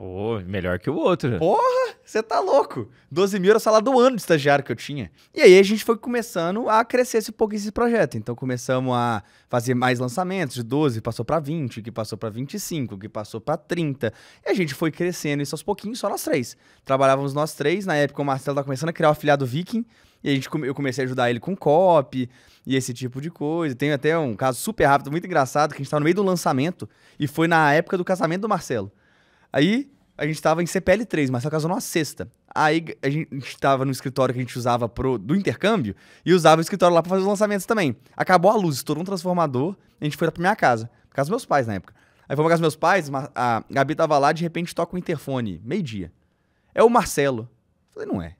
Pô, melhor que o outro. Porra, você tá louco. 12 mil era o salário do ano de estagiário que eu tinha. E aí a gente foi começando a crescer esse pouco esse projeto. Então começamos a fazer mais lançamentos, de 12 passou para 20, que passou para 25, que passou para 30. E a gente foi crescendo isso aos pouquinhos, só nós três. Trabalhávamos nós três, na época o Marcelo tá começando a criar o afiliado Viking, e a gente, eu comecei a ajudar ele com copy e esse tipo de coisa. Tem até um caso super rápido, muito engraçado, que a gente tava no meio do lançamento e foi na época do casamento do Marcelo. Aí a gente tava em CPL3, mas só casou numa sexta. Aí a gente tava no escritório que a gente usava pro, do intercâmbio e usava o escritório lá pra fazer os lançamentos também. Acabou a luz, estourou um transformador, a gente foi lá pra minha casa. Pra casa dos meus pais na época. Aí fomos pra casa dos meus pais, a Gabi tava lá, de repente toca o interfone, meio-dia. É o Marcelo. Falei, não é.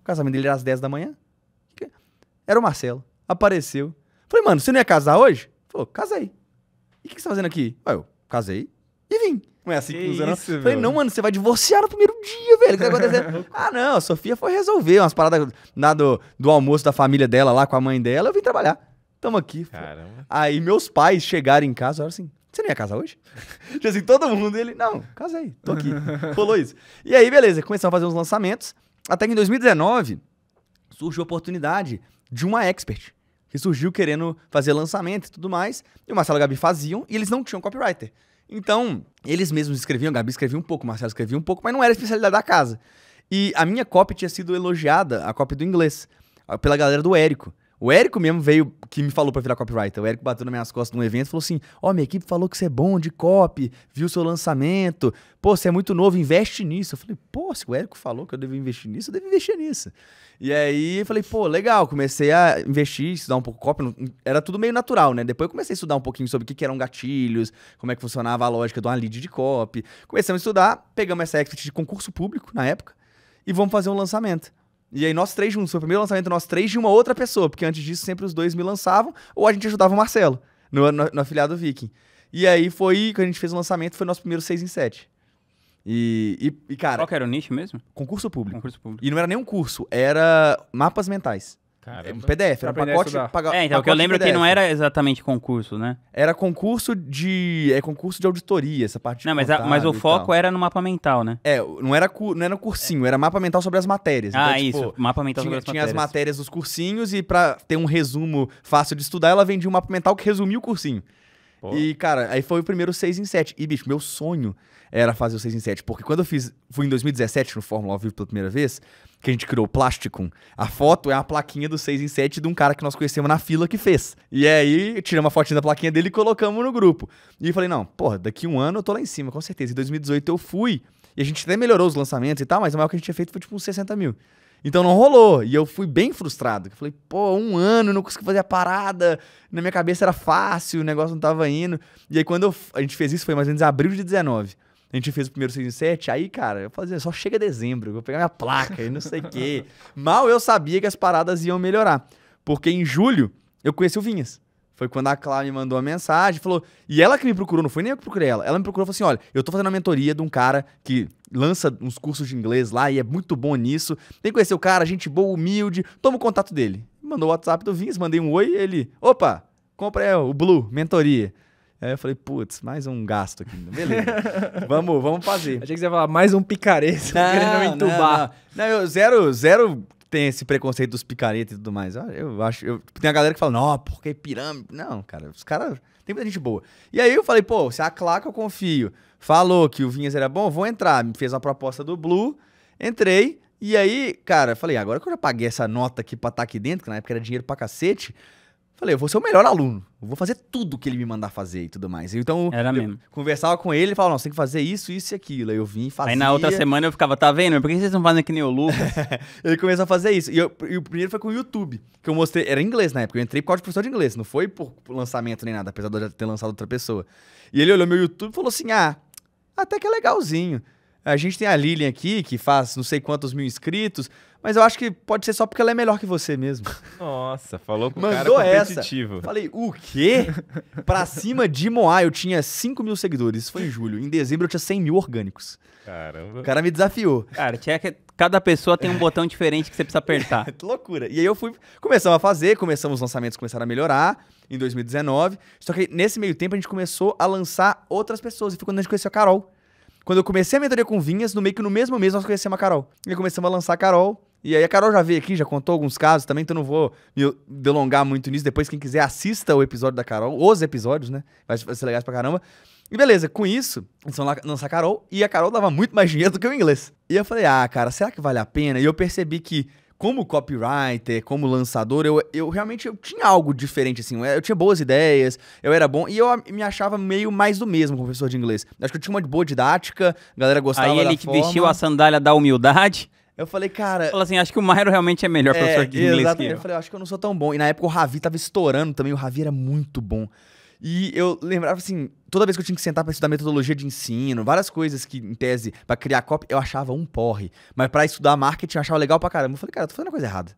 O casamento dele era às 10 da manhã. É? Era o Marcelo. Apareceu. Falei, mano, você não ia casar hoje? Falou, casei. E o que, que você tá fazendo aqui? Falei ah, eu casei e vim. Não é assim que, funciona. não. Falei, não, mano, você vai divorciar no primeiro dia, velho. O que tá acontecendo? ah, não, a Sofia foi resolver umas paradas na do, do almoço da família dela lá com a mãe dela. Eu vim trabalhar. Tamo aqui. Caramba. Aí meus pais chegaram em casa, falaram assim, você não ia casar hoje? Tinha tipo assim, todo mundo, ele, não, casei, tô aqui. Rolou isso. E aí, beleza, começamos a fazer uns lançamentos. Até que em 2019 surgiu a oportunidade de uma expert que surgiu querendo fazer lançamento e tudo mais. E o Marcelo e o Gabi faziam e eles não tinham copywriter. Então, eles mesmos escreviam, Gabi escrevia um pouco, Marcelo escrevia um pouco, mas não era a especialidade da casa. E a minha cópia tinha sido elogiada, a cópia do inglês, pela galera do Érico. O Érico mesmo veio, que me falou para virar copywriter. O Érico bateu nas minhas costas num evento e falou assim: Ó, oh, minha equipe falou que você é bom de copy, viu seu lançamento, pô, você é muito novo, investe nisso. Eu falei: pô, se o Érico falou que eu devo investir nisso, eu devo investir nisso. E aí eu falei: pô, legal, comecei a investir, estudar um pouco copy. Era tudo meio natural, né? Depois eu comecei a estudar um pouquinho sobre o que, eram gatilhos, como é que funcionava a lógica de uma lead de copy. Começamos a estudar, pegamos essa exit de concurso público na época e vamos fazer um lançamento. E aí nós três juntos, foi o primeiro lançamento nós três de uma outra pessoa, porque antes disso sempre os dois me lançavam, ou a gente ajudava o Marcelo no, no, no afiliado Viking. E aí foi, quando a gente fez o lançamento, foi nosso primeiro seis em sete E, e, e, cara. Qual que era o nicho mesmo? Concurso público. Concurso público. E não era nem um curso, era mapas mentais. Caramba. É é um PDF, era um pacote. Paga, é, então, o que eu lembro que não era exatamente concurso, né? Era concurso de. É concurso de auditoria, essa parte Não, mas, a, mas o foco era no mapa mental, né? É, não era, não era cursinho, era mapa mental sobre as matérias. Ah, então, isso. Tipo, mapa mental tinha, sobre as tinha matérias. Tinha as matérias dos cursinhos e pra ter um resumo fácil de estudar, ela vendia um mapa mental que resumia o cursinho. Pô. E, cara, aí foi o primeiro 6 em 7. E, bicho, meu sonho era fazer o 6 em 7. Porque quando eu fiz. Fui em 2017 no Fórmula ao vivo pela primeira vez que a gente criou, plástico. A foto é a plaquinha do 6 em 7 de um cara que nós conhecemos na fila que fez. E aí, tiramos a fotinha da plaquinha dele e colocamos no grupo. E falei, não, porra, daqui um ano eu tô lá em cima, com certeza. Em 2018 eu fui. E a gente até melhorou os lançamentos e tal, mas o maior que a gente tinha feito foi tipo uns 60 mil. Então não rolou. E eu fui bem frustrado. Falei, pô, um ano, não consegui fazer a parada. Na minha cabeça era fácil, o negócio não tava indo. E aí quando eu, a gente fez isso, foi mais ou menos abril de 19. A gente fez o primeiro 6 em 7, aí, cara, eu fazia, só chega dezembro, vou pegar minha placa e não sei o quê. Mal eu sabia que as paradas iam melhorar. Porque em julho eu conheci o Vinhas. Foi quando a Clara me mandou uma mensagem, falou. E ela que me procurou, não foi nem eu que procurei ela. Ela me procurou e falou assim: olha, eu tô fazendo uma mentoria de um cara que lança uns cursos de inglês lá e é muito bom nisso. Tem que conhecer o cara, gente boa, humilde. Toma o contato dele. Mandou o WhatsApp do Vinhas, mandei um oi, ele. Opa! compra o Blue, mentoria. Aí eu falei, putz, mais um gasto aqui. Beleza. vamos, vamos fazer. Achei que você ia falar mais um picareta querendo me entubar. Não, não. não eu, zero, zero tem esse preconceito dos picaretas e tudo mais. Eu acho. Eu, tem a galera que fala, não, porque pirâmide. Não, cara, os caras. Tem muita gente boa. E aí eu falei, pô, se a Claca eu confio. Falou que o Vinhas era bom, vou entrar. Me fez uma proposta do Blue, entrei. E aí, cara, falei, agora que eu já paguei essa nota aqui pra estar tá aqui dentro, que na época era dinheiro pra cacete, Falei, eu vou ser o melhor aluno. Eu vou fazer tudo que ele me mandar fazer e tudo mais. Então, Era mesmo. conversava com ele, ele falava, não, você tem que fazer isso, isso e aquilo. Aí eu vim e fazia. Aí na outra semana eu ficava, tá vendo? Por que vocês não fazem que nem o Lucas? ele começou a fazer isso. E, eu, e, o primeiro foi com o YouTube, que eu mostrei. Era inglês na época, eu entrei por causa de professor de inglês, não foi por lançamento nem nada, apesar de eu já ter lançado outra pessoa. E ele olhou meu YouTube e falou assim: ah, até que é legalzinho. A gente tem a Lilian aqui, que faz não sei quantos mil inscritos, mas eu acho que pode ser só porque ela é melhor que você mesmo. Nossa, falou com Mandou cara competitivo. Essa. Falei, o quê? pra cima de Moá, eu tinha 5 mil seguidores. Isso foi em julho. Em dezembro, eu tinha 100 mil orgânicos. Caramba. O cara me desafiou. Cara, tinha que cada pessoa tem um botão diferente que você precisa apertar. que loucura. E aí eu fui, começamos a fazer, começamos os lançamentos começaram a melhorar em 2019. Só que nesse meio tempo a gente começou a lançar outras pessoas. E foi quando a gente conheceu a Carol. Quando eu comecei a mentoria com Vinhas, no meio que no mesmo mês nós conhecemos a Carol. E começamos a lançar a Carol. E aí a Carol já veio aqui, já contou alguns casos também, então não vou me delongar muito nisso. Depois, quem quiser, assista o episódio da Carol, os episódios, né? Vai, ser legais pra caramba. E beleza, com isso, eles vão lançar a Carol, e a Carol dava muito mais dinheiro do que o inglês. E eu falei, ah, cara, será que vale a pena? E eu percebi que como copywriter, como lançador, eu, eu realmente eu tinha algo diferente, assim. Eu tinha boas ideias, eu era bom, e eu me achava meio mais do mesmo professor de inglês. Acho que eu tinha uma boa didática, a galera gostava Aí ele que forma. vestiu a sandália da humildade. Eu falei, cara. Fala assim, acho que o Mairo realmente é melhor é, professor de inglês exatamente. que eu. eu falei, acho que eu não sou tão bom. E na época o Ravi tava estourando também, o Ravi era muito bom. E eu lembrava assim, toda vez que eu tinha que sentar para estudar metodologia de ensino, várias coisas que, em tese, para criar copy, eu achava um porre. Mas para estudar marketing eu achava legal pra caramba. Eu falei, cara, eu tô fazendo a coisa errada.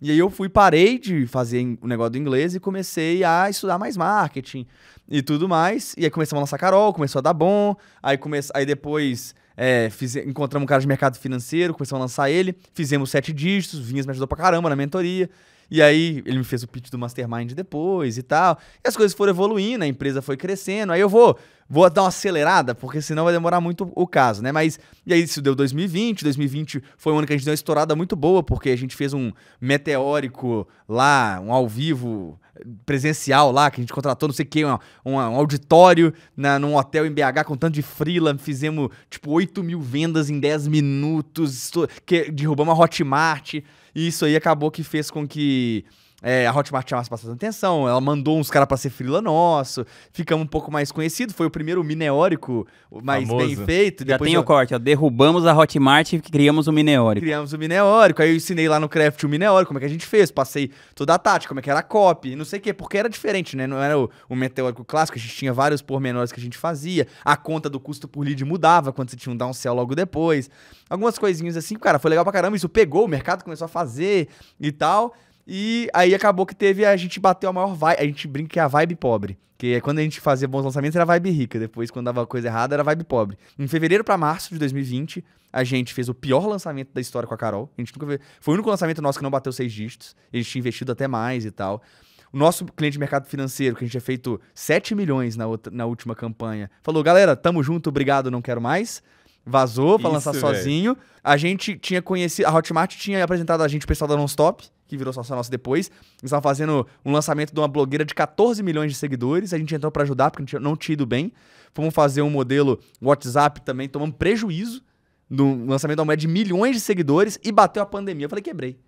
E aí eu fui, parei de fazer o negócio do inglês e comecei a estudar mais marketing e tudo mais. E aí começamos a lançar Carol, começou a dar bom. Aí, come... aí depois é, fiz... encontramos um cara de mercado financeiro, começamos a lançar ele. Fizemos sete dígitos, Vinhas me ajudou pra caramba na mentoria. E aí ele me fez o pitch do Mastermind depois e tal. E as coisas foram evoluindo, a empresa foi crescendo. Aí eu vou vou dar uma acelerada, porque senão vai demorar muito o caso, né? Mas, e aí isso deu 2020, 2020 foi um ano que a gente deu uma estourada muito boa, porque a gente fez um meteórico lá, um ao vivo presencial lá, que a gente contratou, não sei o que, uma, um auditório na, num hotel em BH com tanto de frila, fizemos tipo 8 mil vendas em 10 minutos, que, derrubamos a Hotmart, e isso aí acabou que fez com que é, a Hotmart mais bastante atenção, ela mandou uns caras para ser frila nosso, ficamos um pouco mais conhecidos, foi o primeiro mineórico mais Famoso. bem feito. Já tem eu... o corte, ó, derrubamos a Hotmart e criamos o mineórico. Criamos o mineórico, aí eu ensinei lá no Craft o mineórico, como é que a gente fez, passei toda a tática, como é que era a copy, não sei o quê, porque era diferente, né? Não era o, o meteórico clássico, a gente tinha vários pormenores que a gente fazia, a conta do custo por lead mudava quando você tinha um downsell logo depois, algumas coisinhas assim, cara, foi legal pra caramba, isso pegou, o mercado começou a fazer e tal... E aí acabou que teve, a gente bateu a maior vibe, a gente brinca que é a vibe pobre. Que é quando a gente fazia bons lançamentos era vibe rica, depois quando dava coisa errada era vibe pobre. Em fevereiro para março de 2020, a gente fez o pior lançamento da história com a Carol. A gente nunca fez... Foi o único lançamento nosso que não bateu seis dígitos. A gente tinha investido até mais e tal. O nosso cliente de mercado financeiro, que a gente tinha feito 7 milhões na, outra, na última campanha, falou: galera, tamo junto, obrigado, não quero mais vazou pra Isso, lançar sozinho. Véio. A gente tinha conhecido. A Hotmart tinha apresentado a gente o pessoal da Nonstop, que virou sócio nosso depois. Eles estavam fazendo um lançamento de uma blogueira de 14 milhões de seguidores. A gente entrou para ajudar, porque não tinha ido bem. Fomos fazer um modelo WhatsApp também, tomamos prejuízo no lançamento da moeda de milhões de seguidores e bateu a pandemia. Eu falei, quebrei.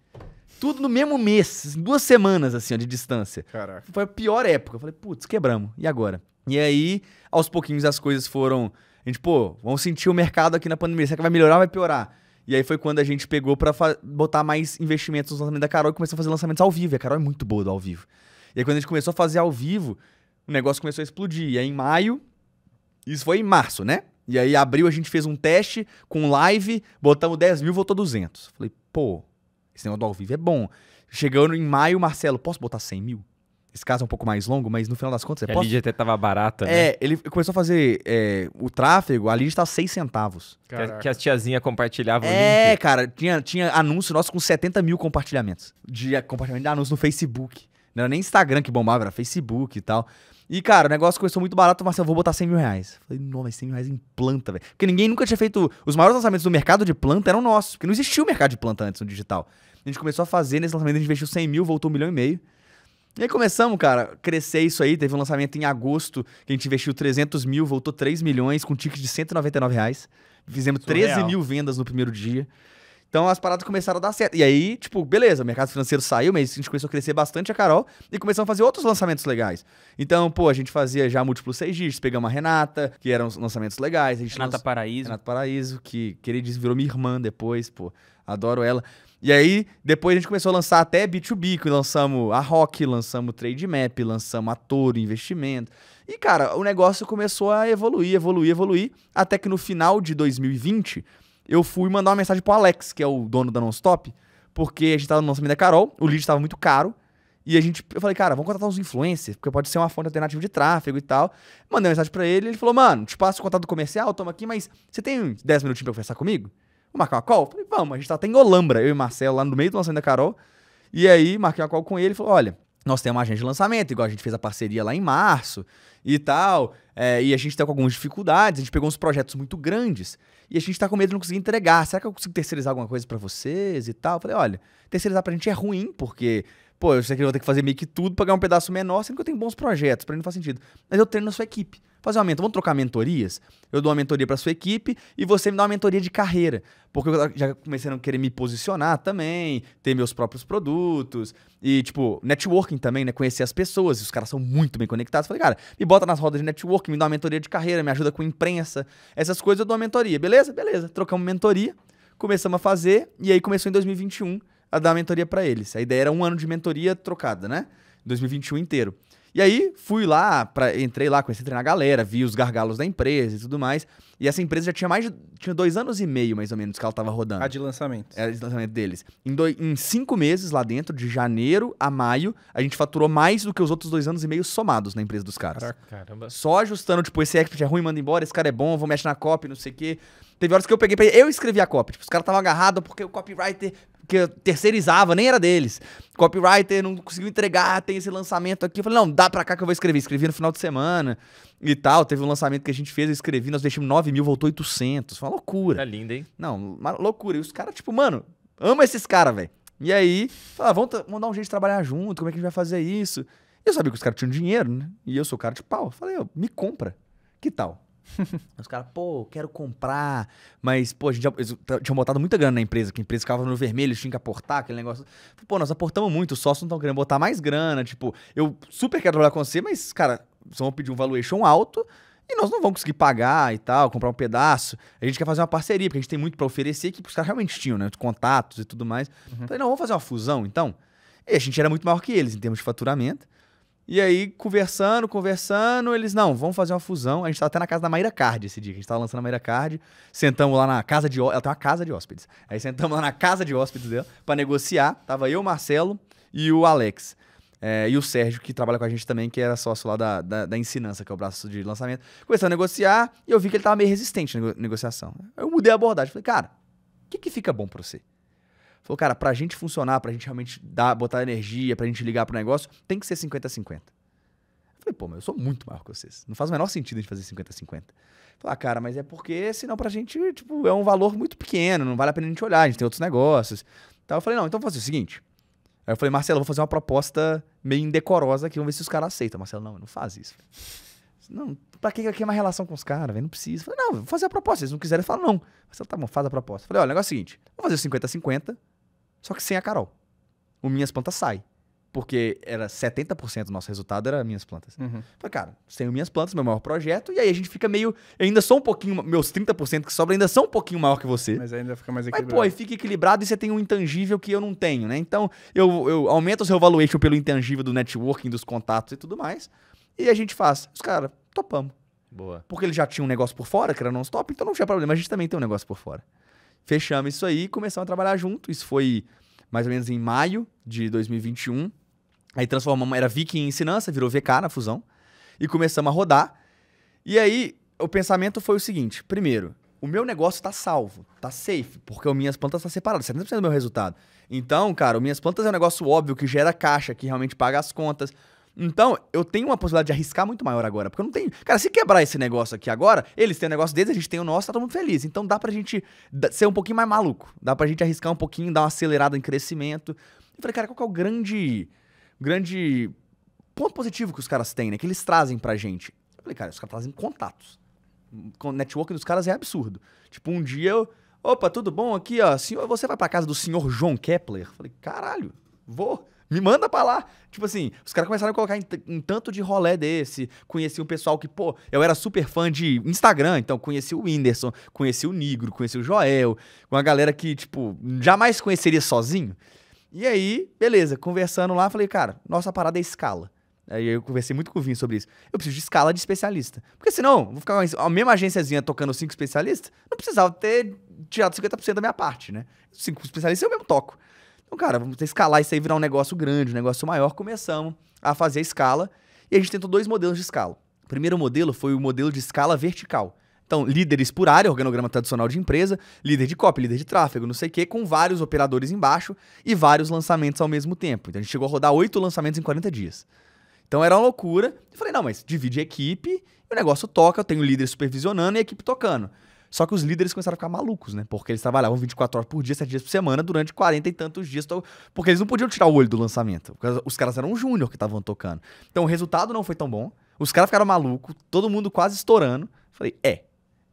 Tudo no mesmo mês, duas semanas assim, ó, de distância. Caraca. Foi a pior época. Eu falei, putz, quebramos. E agora? E aí, aos pouquinhos as coisas foram a gente, pô, vamos sentir o mercado aqui na pandemia. Será que vai melhorar ou vai piorar? E aí foi quando a gente pegou para botar mais investimentos no lançamento da Carol e começou a fazer lançamentos ao vivo. E a Carol é muito boa do ao vivo. E aí quando a gente começou a fazer ao vivo, o negócio começou a explodir. E aí em maio, isso foi em março, né? E aí abril a gente fez um teste com live, botamos 10 mil, voltou 200. Falei, pô, esse negócio do ao vivo é bom. Chegando em maio, Marcelo, posso botar 100 mil? Esse caso é um pouco mais longo, mas no final das contas... É a posso... até tava barata, né? É, ele começou a fazer é, o tráfego, a Lídia tava 6 centavos. Que, a, que as tiazinhas compartilhavam É, cara, tinha, tinha anúncio nosso com 70 mil compartilhamentos. De compartilhamento de anúncio no Facebook. Não era nem Instagram que bombava, era Facebook e tal. E, cara, o negócio começou muito barato, Marcelo, vou botar 100 mil reais. Falei, não, mas 100 mil reais em planta, velho. Porque ninguém nunca tinha feito... Os maiores lançamentos do mercado de planta eram nossos, porque não existia o mercado de planta antes no digital. A gente começou a fazer, nesse lançamento a gente investiu 100 mil, voltou um milhão e meio. E aí começamos, cara, crescer isso aí. Teve um lançamento em agosto, que a gente investiu 300 mil, voltou 3 milhões, com ticket de 199 reais. Fizemos Surreal. 13 mil vendas no primeiro dia. Então as paradas começaram a dar certo. E aí, tipo, beleza, o mercado financeiro saiu, mas a gente começou a crescer bastante a Carol e começamos a fazer outros lançamentos legais. Então, pô, a gente fazia já múltiplos seis dias pegamos a Renata, que eram lançamentos legais. Renata lanç... Paraíso. Renata Paraíso, que queridíssima, virou minha irmã depois, pô, adoro ela. E aí, depois a gente começou a lançar até B2B, lançamos a Rock, lançamos Trade Map, lançamos a Toro Investimento. E, cara, o negócio começou a evoluir, evoluir, evoluir, até que no final de 2020, eu fui mandar uma mensagem pro Alex, que é o dono da Nonstop, porque a gente tava no lançamento da Carol, o lead estava muito caro, e a gente, eu falei, cara, vamos contratar uns influencers, porque pode ser uma fonte alternativa de tráfego e tal. Mandei uma mensagem para ele, ele falou, mano, te passo o contato comercial, toma aqui, mas você tem 10 minutinhos pra conversar comigo? Vamos marcar uma call? Falei, vamos, a gente tá até em Olambra, eu e Marcelo, lá no meio do lançamento da Carol. E aí, marquei uma call com ele e falou: olha, nós temos uma agenda de lançamento, igual a gente fez a parceria lá em março e tal. É, e a gente tá com algumas dificuldades, a gente pegou uns projetos muito grandes e a gente tá com medo de não conseguir entregar. Será que eu consigo terceirizar alguma coisa para vocês e tal? falei, olha, terceirizar pra gente é ruim, porque, pô, eu sei que eu vou ter que fazer meio que tudo pra ganhar um pedaço menor, sendo que eu tenho bons projetos, pra mim não faz sentido. Mas eu treino na sua equipe fazer uma assim, mentoria, vamos trocar mentorias? Eu dou uma mentoria para sua equipe e você me dá uma mentoria de carreira, porque eu já comecei a querer me posicionar também, ter meus próprios produtos e tipo, networking também, né, conhecer as pessoas, os caras são muito bem conectados. Falei, cara, me bota nas rodas de networking, me dá uma mentoria de carreira, me ajuda com imprensa, essas coisas eu dou uma mentoria, beleza? Beleza. Trocamos mentoria, começamos a fazer e aí começou em 2021 a dar uma mentoria para eles. A ideia era um ano de mentoria trocada, né? 2021 inteiro. E aí fui lá, pra, entrei lá, comecei a treinar a galera, vi os gargalos da empresa e tudo mais. E essa empresa já tinha mais de, tinha dois anos e meio, mais ou menos, que ela tava rodando. A de lançamento. Era é, de lançamento deles. Em, dois, em cinco meses lá dentro, de janeiro a maio, a gente faturou mais do que os outros dois anos e meio somados na empresa dos caras. Caramba. Só ajustando, tipo, esse expert é ruim, manda embora, esse cara é bom, vou mexer na copy, não sei o quê. Teve horas que eu peguei pra eu escrevi a copy. Tipo, os caras estavam agarrados porque o copywriter que terceirizava, nem era deles. Copywriter não conseguiu entregar, tem esse lançamento aqui. Eu falei, não, dá pra cá que eu vou escrever. Escrevi no final de semana e tal. Teve um lançamento que a gente fez, eu escrevi, nós deixamos nove 9 mil, voltou 800. Uma loucura. Tá lindo, hein? Não, uma loucura. E os caras, tipo, mano, ama esses caras, velho. E aí, falaram, ah, vamos, vamos dar um jeito de trabalhar junto, como é que a gente vai fazer isso? Eu sabia que os caras tinham dinheiro, né? E eu sou cara de pau. Falei, me compra. Que tal? os caras, pô, quero comprar. Mas, pô, a gente já, eles tinham botado muita grana na empresa, que a empresa ficava no vermelho, tinha que aportar, aquele negócio. Pô, nós aportamos muito, os sócios não estão querendo botar mais grana. Tipo, eu super quero trabalhar com você, mas, cara, vocês vão pedir um valuation alto e nós não vamos conseguir pagar e tal, comprar um pedaço. A gente quer fazer uma parceria, porque a gente tem muito para oferecer, que os caras realmente tinham, né? Contatos e tudo mais. Uhum. Falei, não, vamos fazer uma fusão, então. E a gente era muito maior que eles em termos de faturamento. E aí, conversando, conversando, eles, não, vamos fazer uma fusão. A gente tava até na casa da Maíra Card esse dia, a gente tava lançando a Maíra Card. Sentamos lá na casa de... Ela tem uma casa de hóspedes. Aí sentamos lá na casa de hóspedes dela para negociar. Tava eu, o Marcelo e o Alex. É, e o Sérgio, que trabalha com a gente também, que era sócio lá da, da, da Ensinança, que é o braço de lançamento. Começou a negociar e eu vi que ele tava meio resistente na negociação. Eu mudei a abordagem. Falei, cara, o que, que fica bom pra você? Falou, cara, pra gente funcionar, pra gente realmente dar, botar energia, pra gente ligar pro negócio, tem que ser 50-50. Falei, pô, mas eu sou muito maior que vocês. Não faz o menor sentido a gente fazer 50-50. Falar, ah, cara, mas é porque senão pra gente, tipo, é um valor muito pequeno, não vale a pena a gente olhar, a gente tem outros negócios. Então eu falei, não, então vou fazer o seguinte: Aí eu falei, Marcelo, eu vou fazer uma proposta meio indecorosa aqui, vamos ver se os caras aceitam. Marcelo, não, não faz isso. Não, pra que é uma relação com os caras, Não precisa. falei, não, vou fazer a proposta. Se eles não quiserem, falo, não. Marcelo, tá bom, faz a proposta. falei, olha, o negócio é o seguinte: vou fazer 50-50, só que sem a Carol. O Minhas Plantas sai porque era 70% do nosso resultado era minhas plantas. Uhum. Falei, cara, sem minhas plantas, meu maior projeto, e aí a gente fica meio. ainda só um pouquinho. Meus 30% que sobra ainda são um pouquinho maior que você. Mas ainda fica mais equilibrado. Mas, pô, aí fica equilibrado e você tem um intangível que eu não tenho, né? Então, eu, eu aumento o seu valuation pelo intangível do networking, dos contatos e tudo mais. E a gente faz. Os caras, topamos. Boa. Porque ele já tinha um negócio por fora, que era non-stop, então não tinha problema. A gente também tem um negócio por fora. Fechamos isso aí e começamos a trabalhar junto. Isso foi mais ou menos em maio de 2021. Aí transformamos, era Viking Ensinança, virou VK na fusão. E começamos a rodar. E aí, o pensamento foi o seguinte: primeiro, o meu negócio está salvo, está safe, porque o minhas plantas estão tá separadas, 70% do meu resultado. Então, cara, o minhas plantas é um negócio óbvio que gera caixa, que realmente paga as contas. Então, eu tenho uma possibilidade de arriscar muito maior agora, porque eu não tenho. Cara, se quebrar esse negócio aqui agora, eles têm o um negócio deles, a gente tem o nosso, tá todo mundo feliz. Então dá pra gente ser um pouquinho mais maluco, dá pra gente arriscar um pouquinho, dar uma acelerada em crescimento. Eu falei, cara, qual que é o grande grande ponto positivo que os caras têm, né? Que eles trazem pra gente. Eu falei, cara, os caras trazem contatos. O networking dos caras é absurdo. Tipo, um dia eu. Opa, tudo bom aqui, ó. Senhor, você vai pra casa do senhor João Kepler? Eu falei, caralho, vou. Me manda pra lá. Tipo assim, os caras começaram a colocar em, em, tanto de rolé desse. Conheci um pessoal que, pô, eu era super fã de Instagram, então conheci o Whindersson, conheci o Nigro, conheci o Joel, uma galera que, tipo, jamais conheceria sozinho. E aí, beleza, conversando lá, falei, cara, nossa parada é escala. Aí eu conversei muito com o Vinho sobre isso. Eu preciso de escala de especialista. Porque senão, vou ficar com a mesma agênciazinha tocando cinco especialistas, não precisava ter tirado 50% da minha parte, né? Cinco especialistas eu mesmo toco. Então, cara, vamos escalar isso aí, virar um negócio grande, um negócio maior. Começamos a fazer a escala e a gente tentou dois modelos de escala. O primeiro modelo foi o modelo de escala vertical. Então, líderes por área, organograma tradicional de empresa, líder de copy, líder de tráfego, não sei o quê, com vários operadores embaixo e vários lançamentos ao mesmo tempo. Então, a gente chegou a rodar oito lançamentos em 40 dias. Então, era uma loucura. Eu falei, não, mas divide a equipe, o negócio toca, eu tenho líder supervisionando e a equipe tocando. Só que os líderes começaram a ficar malucos, né? Porque eles trabalhavam 24 horas por dia, 7 dias por semana, durante 40 e tantos dias. Porque eles não podiam tirar o olho do lançamento. Os caras eram júnior que estavam tocando. Então, o resultado não foi tão bom. Os caras ficaram malucos, todo mundo quase estourando. Eu falei, é,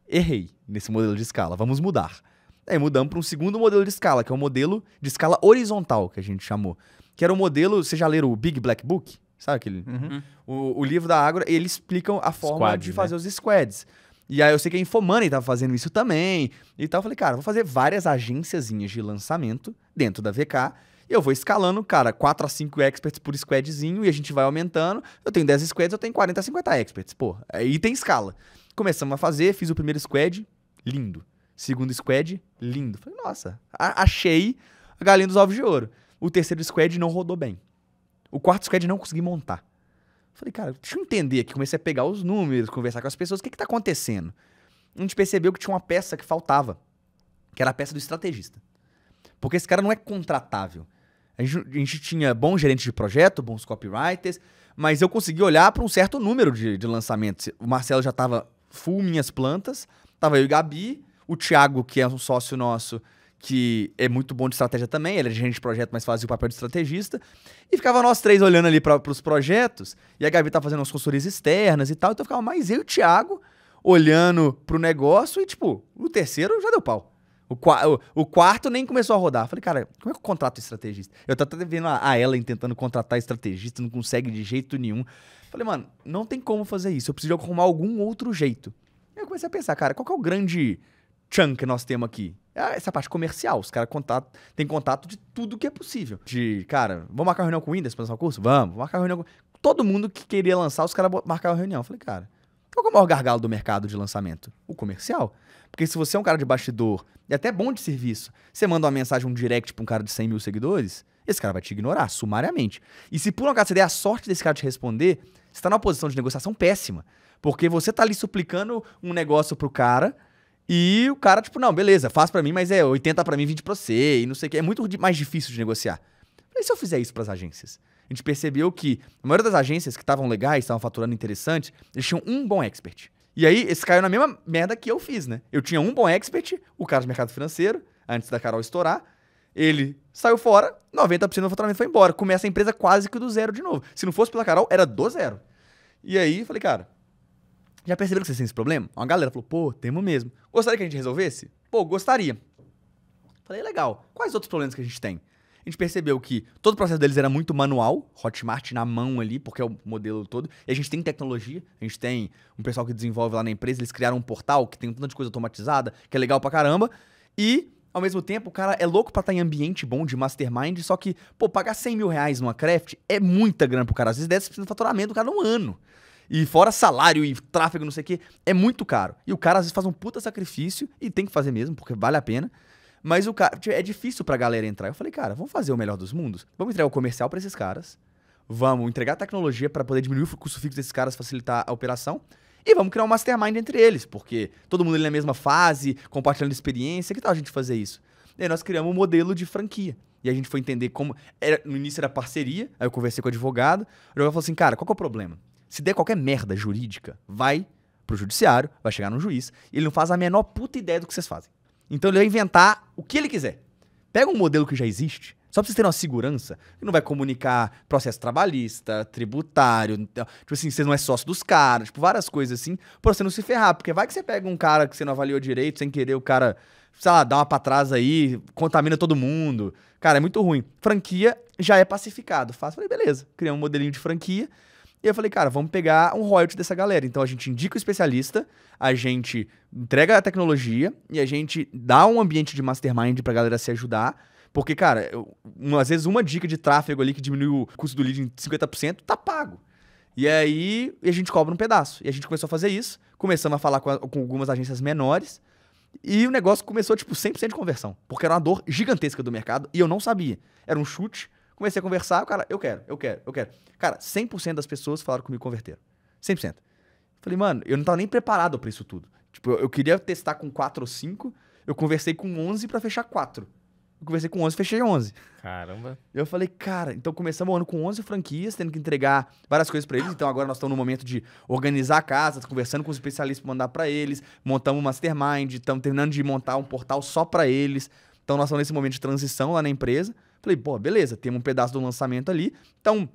errei nesse modelo de escala, vamos mudar. Aí mudamos para um segundo modelo de escala, que é o um modelo de escala horizontal, que a gente chamou. Que era o um modelo, vocês já leram o Big Black Book? Sabe aquele? Uhum. uhum. O, o, livro da Agro, eles explicam a forma Squad, de né? fazer né? os squads. E aí eu sei que a Infomoney tava fazendo isso também e tal. Eu falei, cara, vou fazer várias agênciazinhas de lançamento dentro da VK. E eu vou escalando, cara, 4 a 5 experts por squadzinho e a gente vai aumentando. Eu tenho 10 squads, eu tenho 40 a 50 experts. Pô, aí tem escala. Começamos a fazer, fiz o primeiro squad, lindo. Segundo squad, lindo. Falei, nossa, achei a galinha dos ovos de ouro. O terceiro squad não rodou bem. O quarto squad não consegui montar. Falei, cara, deixa eu entender aqui. Comecei a pegar os números, conversar com as pessoas. O que, que tá acontecendo? A gente percebeu que tinha uma peça que faltava, que era a peça do estrategista. Porque esse cara não é contratável. A gente, a gente tinha bons gerentes de projeto, bons copywriters, mas eu consegui olhar para um certo número de, de lançamentos. O Marcelo já estava full minhas plantas. Tava eu e Gabi, o Thiago, que é um sócio nosso, que é muito bom de estratégia também, ele é gerente de projeto, mas fazia o papel de estrategista. E ficava nós três olhando ali para os projetos, e a Gabi tá fazendo umas consultorias externas e tal, então ficava mais eu e o Thiago olhando pro negócio e, tipo, o terceiro já deu pau. O, o, o quarto nem começou a rodar. Falei, cara, como é que eu contrato estrategista? Eu tô até vendo a, a Ellen tentando contratar estrategista, não consegue de jeito nenhum. Falei, mano, não tem como fazer isso. Eu preciso arrumar algum outro jeito. Aí eu comecei a pensar, cara, qual que é o grande chunk que nós temos aqui? É essa parte comercial. Os caras têm contato de tudo que é possível. De, cara, vamos marcar reunião com o Windows para lançar o curso? Vamos, vamos marcar reunião com... Todo mundo que queria lançar, os caras marcaram a reunião. falei, cara, qual que é o maior gargalo do mercado de lançamento? O comercial. Porque se você é um cara de bastidor e até bom de serviço, você manda uma mensagem, um direct pra um cara de 100 mil seguidores, esse cara vai te ignorar, sumariamente. E se por um acaso você der a sorte desse cara te responder, você está numa posição de negociação péssima. Porque você tá ali suplicando um negócio pro cara e o cara, tipo, não, beleza, faz para mim, mas é 80 para mim, 20 pra você, e não sei o que. É muito mais difícil de negociar. E se eu fizer isso para as agências? A gente percebeu que a maioria das agências que estavam legais, estavam faturando interessante, eles tinham um bom expert. E aí, esse caiu na mesma merda que eu fiz, né? Eu tinha um bom expert, o cara de mercado financeiro, antes da Carol estourar, ele saiu fora, 90% do faturamento foi embora. Começa a empresa quase que do zero de novo. Se não fosse pela Carol, era do zero. E aí, falei, cara, já perceberam que vocês têm esse problema? Uma galera falou, pô, temos mesmo. Gostaria que a gente resolvesse? Pô, gostaria. Falei, legal. Quais outros problemas que a gente tem? A gente percebeu que todo o processo deles era muito manual, Hotmart na mão ali, porque é o modelo todo. E a gente tem tecnologia, a gente tem um pessoal que desenvolve lá na empresa, eles criaram um portal que tem um tanto de coisa automatizada, que é legal pra caramba. E ao mesmo tempo, o cara é louco pra estar tá em ambiente bom de mastermind, só que, pô, pagar 100 mil reais numa craft é muita grana pro cara. Às vezes 10% do faturamento do cara num ano. E fora salário e tráfego, não sei o quê, é muito caro. E o cara às vezes faz um puta sacrifício, e tem que fazer mesmo, porque vale a pena. Mas o cara. É difícil pra galera entrar. Eu falei, cara, vamos fazer o melhor dos mundos? Vamos entregar o comercial para esses caras. Vamos entregar tecnologia para poder diminuir o custo fixo desses caras, facilitar a operação. E vamos criar um mastermind entre eles, porque todo mundo ali na mesma fase, compartilhando experiência. Que tal a gente fazer isso? E aí nós criamos um modelo de franquia. E a gente foi entender como. Era, no início era parceria, aí eu conversei com o advogado. O advogado falou assim: cara, qual que é o problema? Se der qualquer merda jurídica, vai pro judiciário, vai chegar num juiz, e ele não faz a menor puta ideia do que vocês fazem. Então ele vai inventar o que ele quiser. Pega um modelo que já existe, só pra vocês terem uma segurança, que não vai comunicar processo trabalhista, tributário, então, tipo assim, você não é sócio dos caras, tipo, várias coisas assim, pra você não se ferrar, porque vai que você pega um cara que você não avaliou direito, sem querer, o cara, sei lá, dá uma pra trás aí, contamina todo mundo. Cara, é muito ruim. Franquia já é pacificado. faço, falei, beleza, Criamos um modelinho de franquia. E eu falei, cara, vamos pegar um royalty dessa galera. Então a gente indica o especialista, a gente entrega a tecnologia e a gente dá um ambiente de mastermind pra galera se ajudar porque, cara, eu, às vezes uma dica de tráfego ali que diminui o custo do lead em 50% tá pago. E aí a gente cobra um pedaço. E a gente começou a fazer isso, começamos a falar com, a, com algumas agências menores. E o negócio começou, tipo, 100% de conversão. Porque era uma dor gigantesca do mercado e eu não sabia. Era um chute. Comecei a conversar, o cara, eu quero, eu quero, eu quero. Cara, 100% das pessoas falaram comigo converteram. 100%. Falei, mano, eu não tava nem preparado para isso tudo. Tipo, eu, eu queria testar com 4 ou 5, eu conversei com 11 para fechar 4. Eu comecei com 11, fechei 11. Caramba. Eu falei, cara, então começamos o ano com 11 franquias, tendo que entregar várias coisas para eles. Então agora nós estamos no momento de organizar a casa, conversando com os especialistas para mandar para eles, montamos um mastermind, estamos terminando de montar um portal só para eles. Então nós estamos nesse momento de transição lá na empresa. Falei, pô, beleza, temos um pedaço do lançamento ali. Então,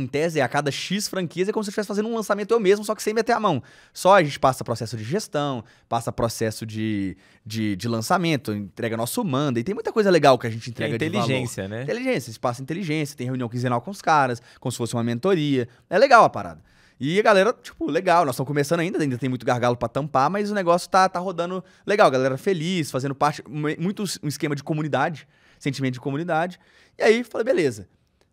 em tese, a cada X franquias é como se eu estivesse fazendo um lançamento eu mesmo, só que sem meter a mão. Só a gente passa processo de gestão, passa processo de, de, de lançamento, entrega nosso manda, e tem muita coisa legal que a gente entrega tem é inteligência, né? Inteligência, espaço inteligência, tem reunião quinzenal com os caras, como se fosse uma mentoria. É legal a parada. E a galera, tipo, legal, nós estamos começando ainda, ainda tem muito gargalo para tampar, mas o negócio tá, tá rodando legal, a galera feliz, fazendo parte, muito um esquema de comunidade, sentimento de comunidade. E aí, falei, beleza.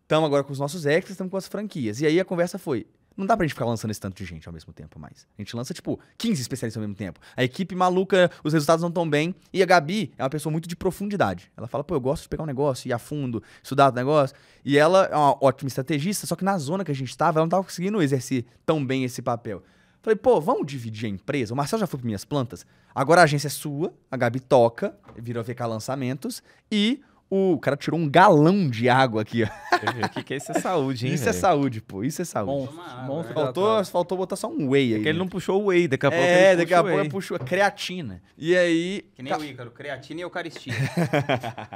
Estamos agora com os nossos extras, estamos com as franquias. E aí a conversa foi: não dá pra gente ficar lançando esse tanto de gente ao mesmo tempo mais. A gente lança, tipo, 15 especialistas ao mesmo tempo. A equipe maluca, os resultados não estão bem. E a Gabi é uma pessoa muito de profundidade. Ela fala, pô, eu gosto de pegar um negócio, ir a fundo, estudar o negócio. E ela é uma ótima estrategista, só que na zona que a gente estava, ela não estava conseguindo exercer tão bem esse papel. Falei, pô, vamos dividir a empresa? O Marcel já foi para minhas plantas. Agora a agência é sua, a Gabi toca, virou VK Lançamentos, e o cara tirou um galão de água aqui, ó. O que, que é isso? É saúde, hein? Isso véio? é saúde, pô. Isso é saúde. Bom, faltou, faltou botar só um whey é aí. Porque ele não puxou o whey, daqui a pouco. É, daqui a pouco ele puxou a creatina. E aí. Que nem o Ícaro, creatina e Eucaristia.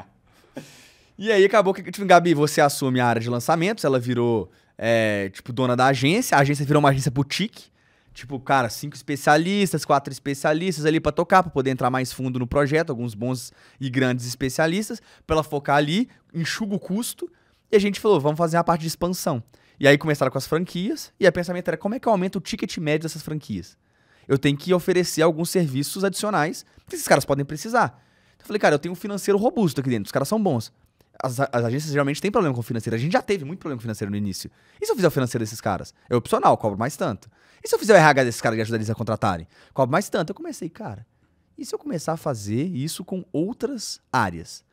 e aí acabou que, tipo, Gabi, você assume a área de lançamentos, ela virou, é, tipo, dona da agência, a agência virou uma agência boutique. Tipo, cara, cinco especialistas, quatro especialistas ali para tocar, para poder entrar mais fundo no projeto, alguns bons e grandes especialistas, para ela focar ali, enxuga o custo. E a gente falou, vamos fazer a parte de expansão. E aí começaram com as franquias, e a pensamento era como é que eu aumento o ticket médio dessas franquias? Eu tenho que oferecer alguns serviços adicionais que esses caras podem precisar. Então eu falei, cara, eu tenho um financeiro robusto aqui dentro, os caras são bons. As, as, agências geralmente têm problema com o financeiro. A gente já teve muito problema com o financeiro no início. E se eu fizer o financeiro desses caras? É opcional, cobro mais tanto. E se eu fizer o RH desses caras que ajudam eles a contratarem? Cobra mais tanto. Eu comecei, cara, e se eu começar a fazer isso com outras áreas?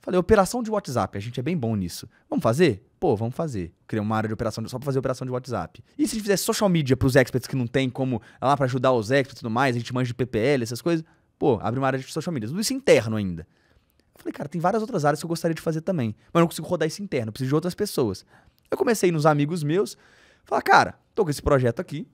Falei, operação de WhatsApp, a gente é bem bom nisso. Vamos fazer? Pô, vamos fazer. Criar uma área de operação de, só pra fazer operação de WhatsApp. E se a gente fizer social media pros experts que não tem como lá para ajudar os experts e tudo mais, a gente manja de PPL, essas coisas? Pô, abre uma área de social media. Tudo isso interno ainda. Eu falei, cara, tem várias outras áreas que eu gostaria de fazer também. Mas não consigo rodar isso interno, preciso de outras pessoas. Eu comecei nos amigos meus, falar, cara, tô com esse projeto aqui,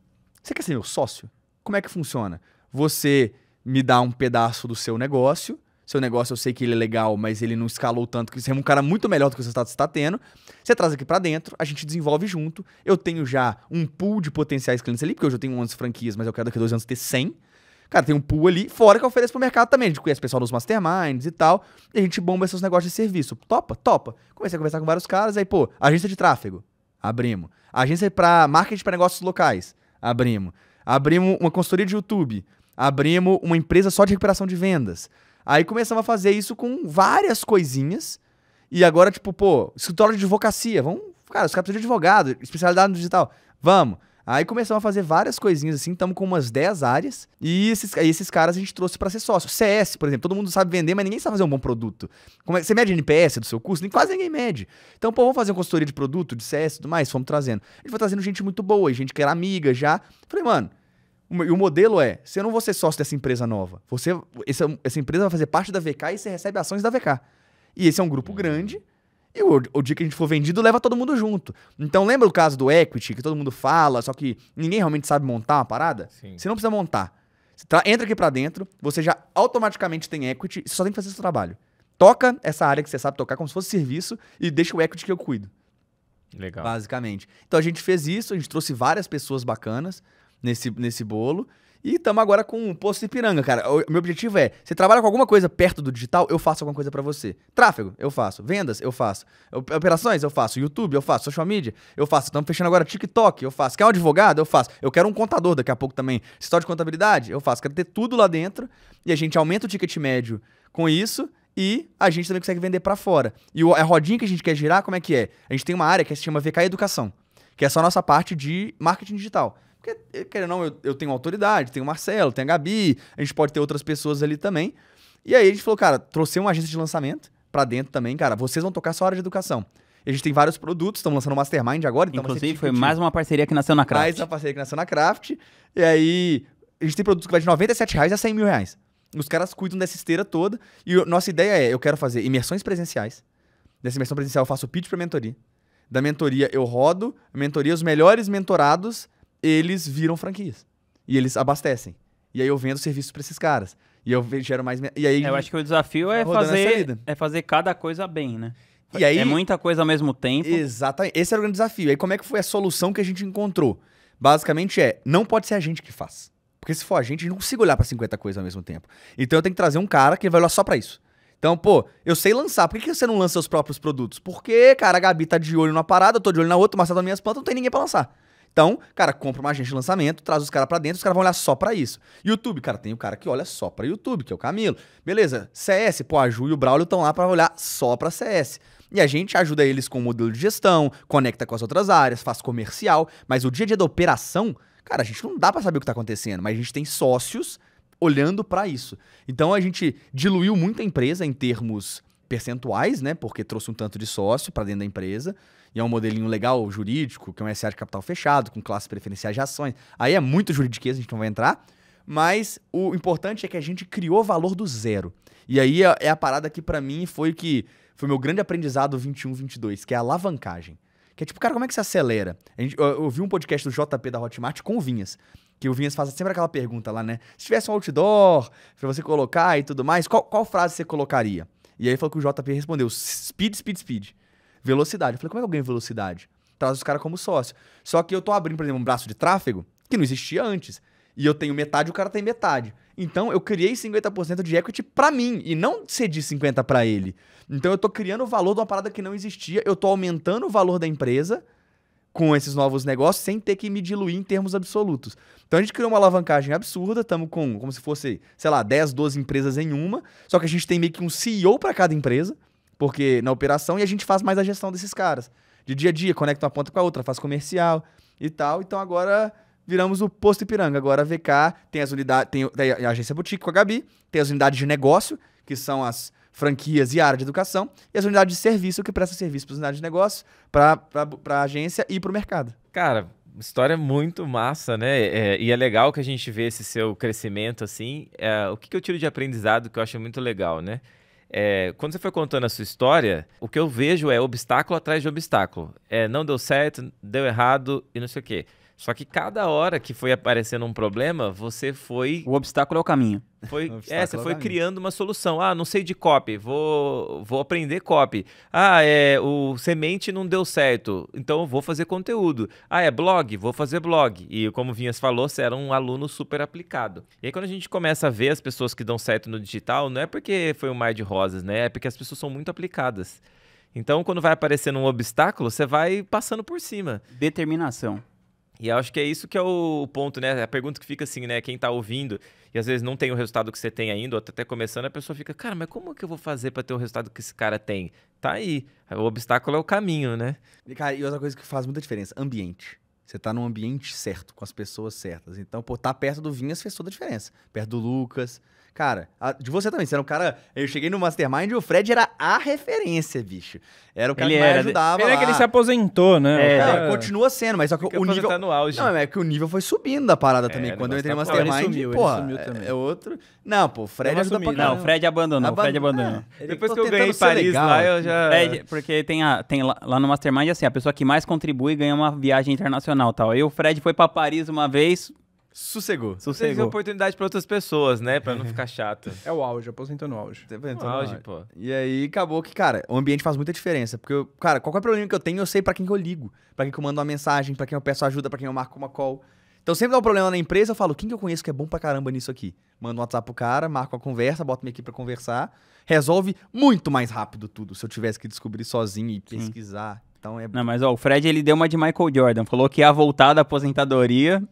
você quer ser meu sócio? Como é que funciona? Você me dá um pedaço do seu negócio. Seu negócio eu sei que ele é legal, mas ele não escalou tanto que você é um cara muito melhor do que você está, está tendo. Você traz aqui para dentro, a gente desenvolve junto. Eu tenho já um pool de potenciais clientes ali, porque hoje eu tenho 11 franquias, mas eu quero daqui a dois anos ter 100. Cara, tem um pool ali, fora que eu ofereço pro mercado também. A gente conhece o pessoal nos masterminds e tal. E a gente bomba esses negócios de serviço. Topa, topa. Comecei a conversar com vários caras, aí, pô, agência de tráfego. Abrimos. Agência para marketing para negócios locais. Abrimos. Abrimos uma consultoria de YouTube. Abrimos uma empresa só de recuperação de vendas. Aí começamos a fazer isso com várias coisinhas. E agora, tipo, pô, escritório de advocacia. Vamos, cara, os caras precisam de advogado, especialidade no digital. Vamos. Aí começamos a fazer várias coisinhas assim, estamos com umas 10 áreas. E esses, esses caras a gente trouxe para ser sócio. CS, por exemplo, todo mundo sabe vender, mas ninguém sabe fazer um bom produto. Como é, você mede NPS do seu curso? Nem, quase ninguém mede. Então, pô, vamos fazer uma consultoria de produto, de CS e tudo mais? Fomos trazendo. A gente foi trazendo gente muito boa, gente que era amiga já. Falei, mano, e o modelo é: você não vou ser sócio dessa empresa nova. Você, essa, essa empresa vai fazer parte da VK e você recebe ações da VK. E esse é um grupo uhum. grande e o, o, dia que a gente for vendido, leva todo mundo junto. Então lembra o caso do equity, que todo mundo fala, só que ninguém realmente sabe montar uma parada? Sim. Você não precisa montar. Você entra aqui para dentro, você já automaticamente tem equity, você só tem que fazer seu trabalho. Toca essa área que você sabe tocar como se fosse serviço e deixa o equity que eu cuido. Legal. Basicamente. Então a gente fez isso, a gente trouxe várias pessoas bacanas nesse, nesse bolo. E estamos agora com o Poço Ipiranga, cara. O meu objetivo é, você trabalha com alguma coisa perto do digital, eu faço alguma coisa para você. Tráfego, eu faço. Vendas, eu faço. Operações, eu faço. YouTube, eu faço. Social media, eu faço. Estamos fechando agora TikTok, eu faço. Quer um advogado? Eu faço. Eu quero um contador daqui a pouco também. Sistema de contabilidade, eu faço. Quero ter tudo lá dentro. E a gente aumenta o ticket médio com isso e a gente também consegue vender para fora. E a rodinha que a gente quer girar, como é que é? A gente tem uma área que se chama VK Educação, que é só a nossa parte de marketing digital. Porque, querendo ou não, eu, eu tenho autoridade, tenho o Marcelo, tenho a Gabi, a gente pode ter outras pessoas ali também. E aí a gente falou, cara, trouxe uma agência de lançamento para dentro também, cara, vocês vão tocar só a área de educação. A gente tem vários produtos, estamos lançando o Mastermind agora. Então Inclusive, foi mais uma parceria que nasceu na Craft. Mais uma parceria que nasceu na Craft. E aí, a gente tem produtos que vai de 97 reais a 100 mil reais. Os caras cuidam dessa esteira toda. E nossa ideia é, eu quero fazer imersões presenciais. Nessa imersão presencial eu faço pitch pra mentoria. Da mentoria eu rodo, mentoria os melhores mentorados eles viram franquias. E eles abastecem. E aí eu vendo serviço para esses caras. E eu gero mais. E aí, é, eu acho que o desafio é tá fazer, é fazer cada coisa bem, né? E aí, é muita coisa ao mesmo tempo. Exatamente. Esse era o grande desafio. E aí, como é que foi a solução que a gente encontrou? Basicamente é: não pode ser a gente que faz. Porque se for a gente, a gente não consigo olhar para 50 coisas ao mesmo tempo. Então eu tenho que trazer um cara que vai olhar só para isso. Então, pô, eu sei lançar. Por que, você não lança seus próprios produtos? Porque, cara, a Gabi tá de olho numa parada, eu tô de olho na outra, mas tá nas minhas plantas, não tem ninguém para lançar. Então, cara, compra uma agente de lançamento, traz os caras para dentro, os caras vão olhar só para isso. YouTube, cara, tem o cara que olha só para YouTube, que é o Camilo. Beleza, CS, pô, a Ju e o Braulio estão lá para olhar só para CS. E a gente ajuda eles com o modelo de gestão, conecta com as outras áreas, faz comercial, mas o dia a dia da operação, cara, a gente não dá para saber o que tá acontecendo, mas a gente tem sócios olhando para isso. Então a gente diluiu muito a empresa em termos percentuais, né? Porque trouxe um tanto de sócio para dentro da empresa e é um modelinho legal jurídico, que é um SA de capital fechado, com classes preferenciais de ações. Aí é muito juridiquês, a gente não vai entrar. Mas o importante é que a gente criou valor do zero. E aí é, é a parada que para mim foi que foi meu grande aprendizado 21, 22, que é a alavancagem. Que é tipo, cara, como é que se acelera? Gente, eu, eu vi um podcast do JP da Hotmart com o Vinhas. Que o Vinhas faz sempre aquela pergunta lá, né? Se tivesse um outdoor pra você colocar e tudo mais, qual, qual frase você colocaria? E aí falou que o JP respondeu: speed, speed, speed velocidade. Eu falei, como é que eu ganho velocidade? Traz os caras como sócio. Só que eu tô abrindo, por exemplo, um braço de tráfego que não existia antes. E eu tenho metade, o cara tem metade. Então eu criei 50% de equity para mim e não cedi 50 para ele. Então eu tô criando o valor de uma parada que não existia, eu tô aumentando o valor da empresa com esses novos negócios sem ter que me diluir em termos absolutos. Então a gente criou uma alavancagem absurda, estamos com como se fosse, sei lá, 10, 12 empresas em uma, só que a gente tem meio que um CEO para cada empresa porque na operação e a gente faz mais a gestão desses caras. De dia a dia, conecta uma ponta com a outra, faz comercial e tal. Então agora viramos o posto Ipiranga. Agora a VK tem as unidades, tem a agência boutique com a Gabi, tem as unidades de negócio, que são as franquias e área de educação, e as unidades de serviço que prestam serviço para as unidades de negócio, para a agência e para o mercado. Cara, história muito massa, né? É, e é legal que a gente vê esse seu crescimento assim. É, o que, que eu tiro de aprendizado que eu acho muito legal, né? É, quando você foi contando a sua história, o que eu vejo é obstáculo atrás de obstáculo. É, não deu certo, deu errado e não sei o quê. Só que cada hora que foi aparecendo um problema, você foi. O obstáculo é o caminho. Foi, o é, você é foi criando uma solução. Ah, não sei de copy, vou, vou aprender copy. Ah, é, o semente não deu certo, então vou fazer conteúdo. Ah, é blog, vou fazer blog. E como o Vinhas falou, você era um aluno super aplicado. E aí quando a gente começa a ver as pessoas que dão certo no digital, não é porque foi um mar de rosas, né? É porque as pessoas são muito aplicadas. Então, quando vai aparecendo um obstáculo, você vai passando por cima. Determinação. E acho que é isso que é o ponto, né? É a pergunta que fica assim, né? Quem tá ouvindo e às vezes não tem o resultado que você tem ainda, ou tá até começando, a pessoa fica, cara, mas como que eu vou fazer para ter o resultado que esse cara tem? Tá aí. O obstáculo é o caminho, né? E, cara, e outra coisa que faz muita diferença: ambiente. Você tá num ambiente certo, com as pessoas certas. Então, pô, tá perto do Vinhas fez toda a diferença. Perto do Lucas, Cara, a, de você também. Você era um cara. Eu cheguei no Mastermind e o Fred era a referência, bicho. Era o cara ele que mais era, ajudava. Ele lá. que ele se aposentou, né? É, cara, continua sendo, mas só que Fica o nível. Tá no auge. Não, é que o nível foi subindo da parada é, também. Quando eu entrei no Mastermind, ele sumiu, porra, ele sumiu é, também. É, é outro. Não, pô, o Fred ajuda pra Não, o Fred abandonou. Aban... Fred abandonou. É, Depois que eu ganhei Paris legal, lá, eu já. Fred, porque tem, a, tem lá, lá no Mastermind, assim, a pessoa que mais contribui ganha uma viagem internacional tal. Aí o Fred foi pra Paris uma vez, Sossegou. Sossegou. Tem é oportunidade para outras pessoas, né? Para não ficar chato. É o auge, aposentou no auge. Tá Você aposentou no, tá no auge, pô. E aí acabou que, cara, o ambiente faz muita diferença. Porque, eu, cara, qualquer é problema que eu tenho, eu sei para quem que eu ligo. para quem que eu mando uma mensagem, para quem eu peço ajuda, para quem eu marco uma call. Então sempre dá um problema na empresa, eu falo, quem que eu conheço que é bom pra caramba nisso aqui? Mando um WhatsApp pro cara, marco a conversa, boto minha equipe pra conversar. Resolve muito mais rápido tudo, se eu tivesse que descobrir sozinho e pesquisar. Sim. Então é... Não, mas ó, o Fred, ele deu uma de Michael Jordan. Falou que ia voltar da aposentadoria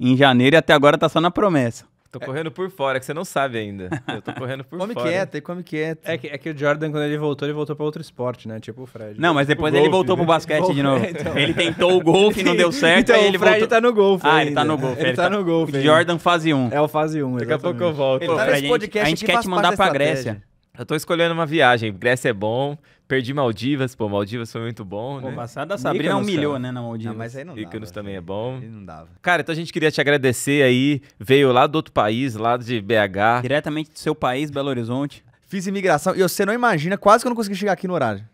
em janeiro e até agora tá só na promessa. Tô correndo por fora, que você não sabe ainda. Eu tô correndo por come fora. Come quieto, come quieto. É que, é que o Jordan, quando ele voltou, ele voltou pra outro esporte, né? Tipo o Fred. Não, mas depois ele golfe, voltou né? pro basquete golfe, de novo. É, então. Ele tentou o golfe, não deu certo, então, aí ele o Fred voltou... tá no golfe Ah, ainda. ele tá no golfe. Ele, ele tá, tá no golfe Jordan fase 1. É o fase 1, Daqui a pouco eu volto. Ele então, Pô, tá a gente, a gente quer te mandar pra Grécia. Eu tô escolhendo uma viagem. Grécia é bom. Perdi Maldivas. Pô, Maldivas foi muito bom, Pô, né? passada a Sabrina Mykonos humilhou, também. né, na Maldivas. Não, mas aí não dava. Né, também é bom. Aí não dava. Cara, então a gente queria te agradecer aí. Veio lá do outro país, lá de BH. Diretamente do seu país, Belo Horizonte. Fiz imigração. E você não imagina, quase que eu não consegui chegar aqui no horário.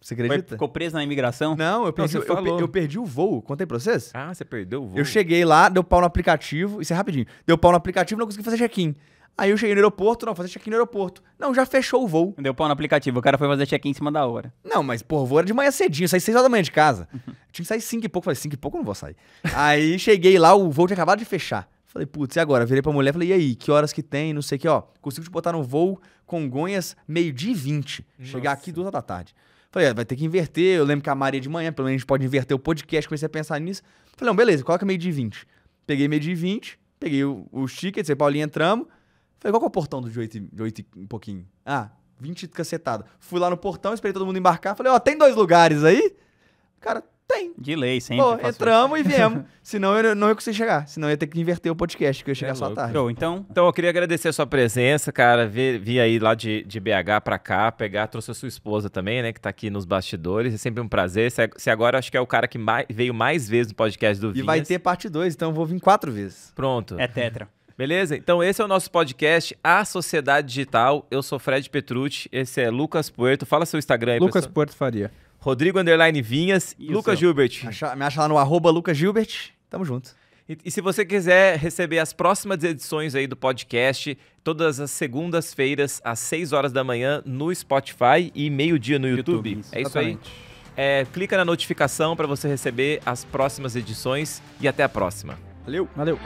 Você acredita? Foi, ficou preso na imigração? Não, eu perdi, não, eu, eu, eu, perdi o voo. Contei pra vocês? Ah, você perdeu o voo. Eu cheguei lá, deu pau no aplicativo. Isso é rapidinho. Deu pau no aplicativo, não consegui fazer check-in. Aí eu cheguei no aeroporto, não, fazer check-in no aeroporto. Não, já fechou o voo. Deu pau no aplicativo, o cara foi fazer check-in em cima da hora. Não, mas porra, voo era de manhã cedinho, saí seis horas da manhã de casa. Uhum. Tinha que sair cinco e pouco, falei, cinco e pouco eu não vou sair. aí cheguei lá, o voo tinha acabado de fechar. Falei, putz, e agora? Virei pra mulher, falei, e aí, que horas que tem, não sei o que, ó. Consigo te botar no voo Congonhas meio-dia e vinte. Chegar aqui duas da tarde. Falei, é, vai ter que inverter, eu lembro que a Maria é de manhã, pelo menos a gente pode inverter o podcast, comecei a pensar nisso. Falei, não, beleza, coloca meio-dia e Peguei meio-dia e vinte, peguei os tickets, eu Paulinho entramos. Falei, qual que é o portão do de 8 e, de 8 e um pouquinho? Ah, 20 cacetada. Fui lá no portão, esperei todo mundo embarcar. Falei, ó, oh, tem dois lugares aí? Cara, tem. De lei, sempre. Pô, entramos isso. e viemos. Senão eu não ia conseguir chegar. Senão eu ia ter que inverter o podcast, que eu ia chegar é só tarde. Show. Então, então, então eu queria agradecer a sua presença, cara. Vi aí lá de, de BH pra cá, pegar, trouxe a sua esposa também, né? Que tá aqui nos bastidores. É sempre um prazer. Você agora acho que é o cara que mais, veio mais vezes no podcast do Vinhas. E vai ter parte 2, então eu vou vir quatro vezes. Pronto. É tetra. Beleza? Então esse é o nosso podcast, A Sociedade Digital. Eu sou Fred Petrucci, esse é Lucas Puerto. Fala seu Instagram aí, Lucas pessoal. Puerto Faria. Rodrigo Underline Vinhas e Lucas Gilbert. me acha lá no arroba Lucas Gilbert. Tamo junto. E, e, se você quiser receber as próximas edições aí do podcast, todas as segundas-feiras, às 6 horas da manhã, no Spotify e meio-dia no YouTube. YouTube. é isso aí. É, clica na notificação para você receber as próximas edições e até a próxima. Valeu. Valeu.